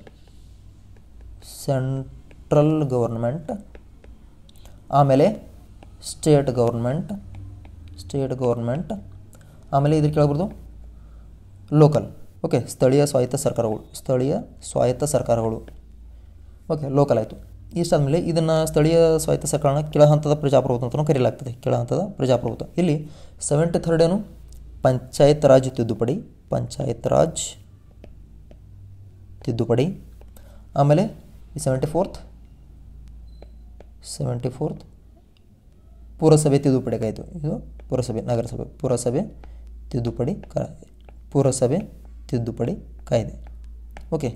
ಸೆಂಟ್ರಲ್ ಗೌರ್ಮೆಂಟ್ ಆಮೇಲೆ ಸ್ಟೇಟ್ ಗೌರ್ಮೆಂಟ್ ಸ್ಟೇಟ್ ಗೌರ್ಮೆಂಟ್ ಆಮೇಲೆ ಇದ್ರ ಕೇಳ್ಬೋದು ಲೋಕಲ್ ಓಕೆ ಸ್ಥಳೀಯ ಸ್ವಾಯತ್ತ ಸರ್ಕಾರಗಳು ಸ್ಥಳೀಯ ಸ್ವಾಯತ್ತ ಸರ್ಕಾರಗಳು ಓಕೆ ಲೋಕಲ್ ಆಯಿತು ಇಷ್ಟಾದಮೇಲೆ ಇದನ್ನು ಸ್ಥಳೀಯ ಸ್ವಾಯತ್ತ ಸರ್ಕಾರನ ಕೆಳ ಹಂತದ ಪ್ರಜಾಪ್ರಭುತ್ವ ಅಂತಲೂ ಕರೆಯಲಾಗ್ತದೆ ಕೆಳ ಹಂತದ ಪ್ರಜಾಪ್ರಭುತ್ವ ಇಲ್ಲಿ ಸೆವೆಂಟಿ ಥರ್ಡ್ ಏನು ಪಂಚಾಯತ್ ರಾಜ್ ತಿದ್ದುಪಡಿ ಪಂಚಾಯತ್ ರಾಜ್ ತಿದ್ದುಪಡಿ ಆಮೇಲೆ ಸೆವೆಂಟಿ ಫೋರ್ತ್ ಸೆವೆಂಟಿ ಫೋರ್ತ್ ಪುರಸಭೆ ತಿದ್ದುಪಡಿಗಾಯಿತು ಇದು ಪುರಸಭೆ ನಗರಸಭೆ ಪುರಸಭೆ ತಿದ್ದುಪಡಿ ಕಾಯ್ದೆ ಪುರಸಭೆ ತಿದ್ದುಪಡಿ ಕಾಯ್ದೆ ಓಕೆ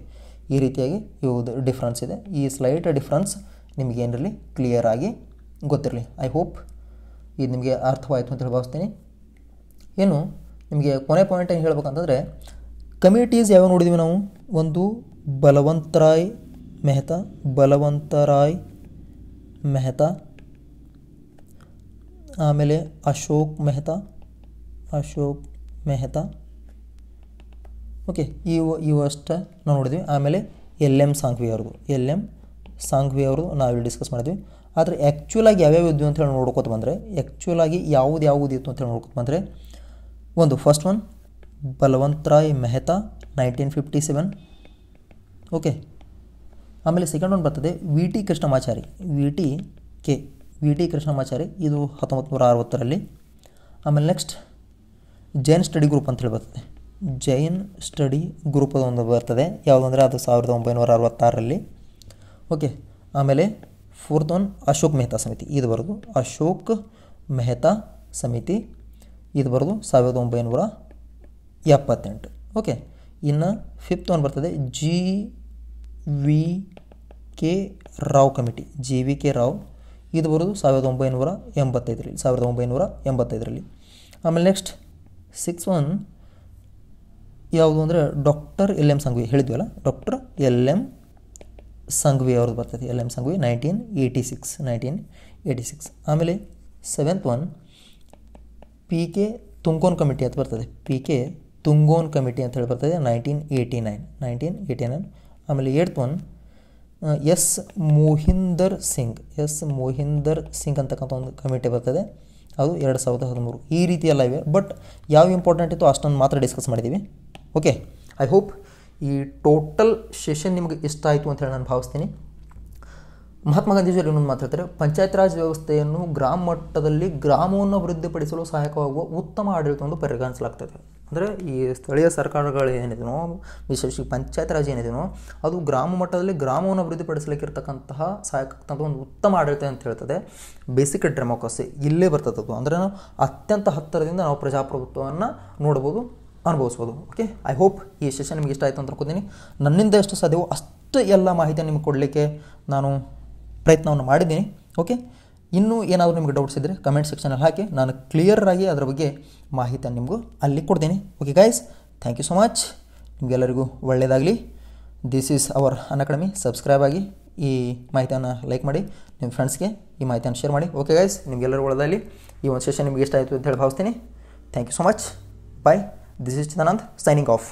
ಈ ರೀತಿಯಾಗಿ ಇವು ಡಿಫ್ರೆನ್ಸ್ ಇದೆ ಈ ಸ್ಲೈಟ್ ಡಿಫ್ರೆನ್ಸ್ ನಿಮಗೇನಿರಲಿ ಕ್ಲಿಯರ್ ಆಗಿ ಗೊತ್ತಿರಲಿ ಐ ಹೋಪ್ ಇದು ನಿಮಗೆ ಅರ್ಥವಾಯಿತು ಅಂತ ಹೇಳಿ ಭಾವಿಸ್ತೀನಿ ಏನು ನಿಮಗೆ ಕೊನೆ ಪಾಯಿಂಟ್ ಏನು ಹೇಳ್ಬೇಕಂತಂದರೆ ಕಮಿಟೀಸ್ ಯಾವಾಗ ನೋಡಿದ್ವಿ ನಾವು ಒಂದು ಬಲವಂತರಾಯ್ ಮೆಹ್ತಾ ಬಲವಂತರಾಯ್ ಮೆಹ್ತಾ ಆಮೇಲೆ ಅಶೋಕ್ ಮೆಹ್ತಾ ಅಶೋಕ್ ಮೆಹ್ತಾ ಓಕೆ ಇವು ಇವು ನಾವು ನೋಡಿದ್ವಿ ಆಮೇಲೆ ಎಲ್ ಎಮ್ ಸಾಂಘ್ವಿ ಅವ್ರದ್ದು ಎಲ್ ಎಮ್ ಸಾಂಘ್ವಿ ಅವರು ನಾವಿಲ್ಲಿ ಡಿಸ್ಕಸ್ ಮಾಡಿದ್ವಿ ಆದರೆ ಆ್ಯಕ್ಚುಲಾಗಿ ಯಾವ್ಯಾವ ಇದ್ವಿ ಅಂತ ಹೇಳಿ ನೋಡ್ಕೊತ ಬಂದರೆ ಆ್ಯಕ್ಚುಲಾಗಿ ಯಾವ್ದು ಯಾವುದಿತ್ತು ಇತ್ತು ಅಂತ ಹೇಳಿ ನೋಡ್ಕೋತ ಬಂದರೆ ಒಂದು first one Balwantrai Rai Mehta nineteen fifty seven okay ಆಮೇಲೆ ಸೆಕೆಂಡ್ ಒನ್ ಬರ್ತದೆ V T Krishnamachari V T K V T Krishnamachari ಇದು ಹತ್ತೊಂಬತ್ತು ನೂರ ಅರವತ್ತರಲ್ಲಿ ಆಮೇಲೆ ನೆಕ್ಸ್ಟ್ ಜೈನ್ ಸ್ಟಡಿ ಗ್ರೂಪ್ ಅಂತೇಳಿ ಬರ್ತದೆ ಜೈನ್ ಸ್ಟಡಿ ಗ್ರೂಪ್ ಒಂದು ಬರ್ತದೆ ಯಾವುದಂದರೆ ಅದು ಸಾವಿರದ ಒಂಬೈನೂರ ಅರವತ್ತಾರರಲ್ಲಿ ಓಕೆ ಆಮೇಲೆ ಫೋರ್ತ್ ಒನ್ ಅಶೋಕ್ ಮೆಹ್ತಾ ಸಮಿತಿ ಇದು ಬರೋದು ಅಶೋಕ್ ಮೆಹ್ತಾ ಸಮಿತಿ ಇದು ಬರೋದು ಸಾವಿರದ ಒಂಬೈನೂರ ಎಪ್ಪತ್ತೆಂಟು ಓಕೆ ಇನ್ನು ಫಿಫ್ತ್ ಒಂದು ಬರ್ತದೆ G V K Rao committee G V K Rao ಇದು ಬರೋದು ಸಾವಿರದ ಒಂಬೈನೂರ ಎಂಬತ್ತೈದರಲ್ಲಿ ಸಾವಿರದ ಒಂಬೈನೂರ ಎಂಬತ್ತೈದರಲ್ಲಿ ಆಮೇಲೆ ನೆಕ್ಸ್ಟ್ ಸಿಕ್ಸ್ ಒನ್ ಯಾವುದು ಅಂದರೆ ಡಾಕ್ಟರ್ ಎಲ್ ಎಮ್ ಸಂಘವಿ ಹೇಳಿದ್ವಲ್ಲ ಡಾಕ್ಟರ್ ಎಲ್ ಎಮ್ ಸಂಘವಿ ಅವ್ರದ್ದು ಬರ್ತದೆ L M Sanghvi nineteen eighty six nineteen eighty six ಆಮೇಲೆ seventh one P K Thungon committee ಅಂತ ಬರ್ತದೆ ಪಿ ಕೆ ತುಂಗೋನ್ ಕಮಿಟಿ ಅಂತ ಹೇಳಿ ಬರ್ತದೆ nineteen eighty nine nineteen eighty nine ಆಮೇಲೆ eighth one S Mohinder Singh S Mohinder Singh ಅಂತಕ್ಕಂಥ ಒಂದು ಕಮಿಟಿ ಬರ್ತದೆ ಅದು ಎರಡು ಸಾವಿರದ ಹದಿಮೂರು ಈ ರೀತಿ ಎಲ್ಲ ಇವೆ ಬಟ್ ಯಾವ ಇಂಪಾರ್ಟೆಂಟ್ ಇತ್ತು ಅಷ್ಟೊಂದು ಮಾತ್ರ ಡಿಸ್ಕಸ್ ಮಾಡಿದ್ದೀವಿ ಓಕೆ ಐ ಹೋಪ್ ಈ ಟೋಟಲ್ ಸೆಷನ್ ನಿಮಗೆ ಇಷ್ಟ ಆಯಿತು ಅಂತ ಹೇಳಿ ನಾನು ಭಾವಿಸ್ತೀನಿ ಮಹಾತ್ಮ ಗಾಂಧೀಜಿಯವರು ಏನನ್ನು ಮಾತಾಡ್ತಾರೆ ಪಂಚಾಯತ್ ರಾಜ್ ವ್ಯವಸ್ಥೆಯನ್ನು ಗ್ರಾಮ ಮಟ್ಟದಲ್ಲಿ ಗ್ರಾಮವನ್ನು ಅಭಿವೃದ್ಧಿಪಡಿಸಲು ಸಹಾಯಕವಾಗುವ ಉತ್ತಮ ಆಡಳಿತವನ್ನು ಪರಿಗಣಿಸಲಾಗ್ತದೆ ಅಂದರೆ ಈ ಸ್ಥಳೀಯ ಸರ್ಕಾರಗಳು ಏನಿದೆಯೋ ವಿಶೇಷವಾಗಿ ಪಂಚಾಯತ್ ರಾಜ್ ಏನಿದೆಯೋ ಅದು ಗ್ರಾಮ ಮಟ್ಟದಲ್ಲಿ ಗ್ರಾಮವನ್ನು ಅಭಿವೃದ್ಧಿಪಡಿಸಲಿಕ್ಕೆ ಇರ್ತಕ್ಕಂತಹ ಸಹಾಯಕ ಒಂದು ಉತ್ತಮ ಆಡಳಿತ ಅಂತ ಹೇಳ್ತದೆ ಬೇಸಿಕ್ ಡೆಮೋಕ್ರಸಿ ಇಲ್ಲೇ ಬರ್ತದದು ಅಂದರೆ ನಾವು ಅತ್ಯಂತ ಹತ್ತಿರದಿಂದ ನಾವು ಪ್ರಜಾಪ್ರಭುತ್ವವನ್ನು ನೋಡ್ಬೋದು ಅನುಭವಿಸ್ಬೋದು ಓಕೆ ಐ ಹೋಪ್ ಈ ಸೆಷನ್ ನಿಮಗೆ ಇಷ್ಟ ಆಯಿತು ಅಂತ ಅನ್ಕೋತೀನಿ ನನ್ನಿಂದ ಎಷ್ಟು ಸಾಧ್ಯವೋ ಅಷ್ಟು ಎಲ್ಲ ಮಾಹಿತಿ ನಿಮಗೆ ಕೊಡಲಿಕ್ಕೆ ನಾನು ಪ್ರಯತ್ನವನ್ನು ಮಾಡಿದ್ದೀನಿ ಓಕೆ ಇನ್ನೂ ಏನಾದರೂ ನಿಮಗೆ ಡೌಟ್ಸ್ ಇದ್ದರೆ ಕಮೆಂಟ್ ಸೆಕ್ಷನಲ್ಲಿ ಹಾಕಿ ನಾನು ಕ್ಲಿಯರಾಗಿ ಅದರ ಬಗ್ಗೆ ಮಾಹಿತಿಯನ್ನು ನಿಮಗೂ ಅಲ್ಲಿ ಕೊಡ್ತೀನಿ okay guys thank you so much ನಿಮಗೆಲ್ಲರಿಗೂ ಒಳ್ಳೆಯದಾಗಲಿ this is our Unacademy subscribe ಆಗಿ ಈ ಮಾಹಿತಿಯನ್ನು ಲೈಕ್ ಮಾಡಿ ನಿಮ್ಮ ಫ್ರೆಂಡ್ಸ್ಗೆ ಈ ಮಾಹಿತಿಯನ್ನು ಶೇರ್ ಮಾಡಿ ಓಕೆ ಗೈಸ್ ನಿಮಗೆಲ್ಲರೂ ಒಳ್ಳೇದಾಗಲಿ ಈ ಒಂದು ಸೆಷನ್ ನಿಮಗೆ ಇಷ್ಟ ಆಯಿತು ಅಂತ ಹೇಳಿ ಭಾವಿಸ್ತೀನಿ thank you so much bye this is Chidanand signing of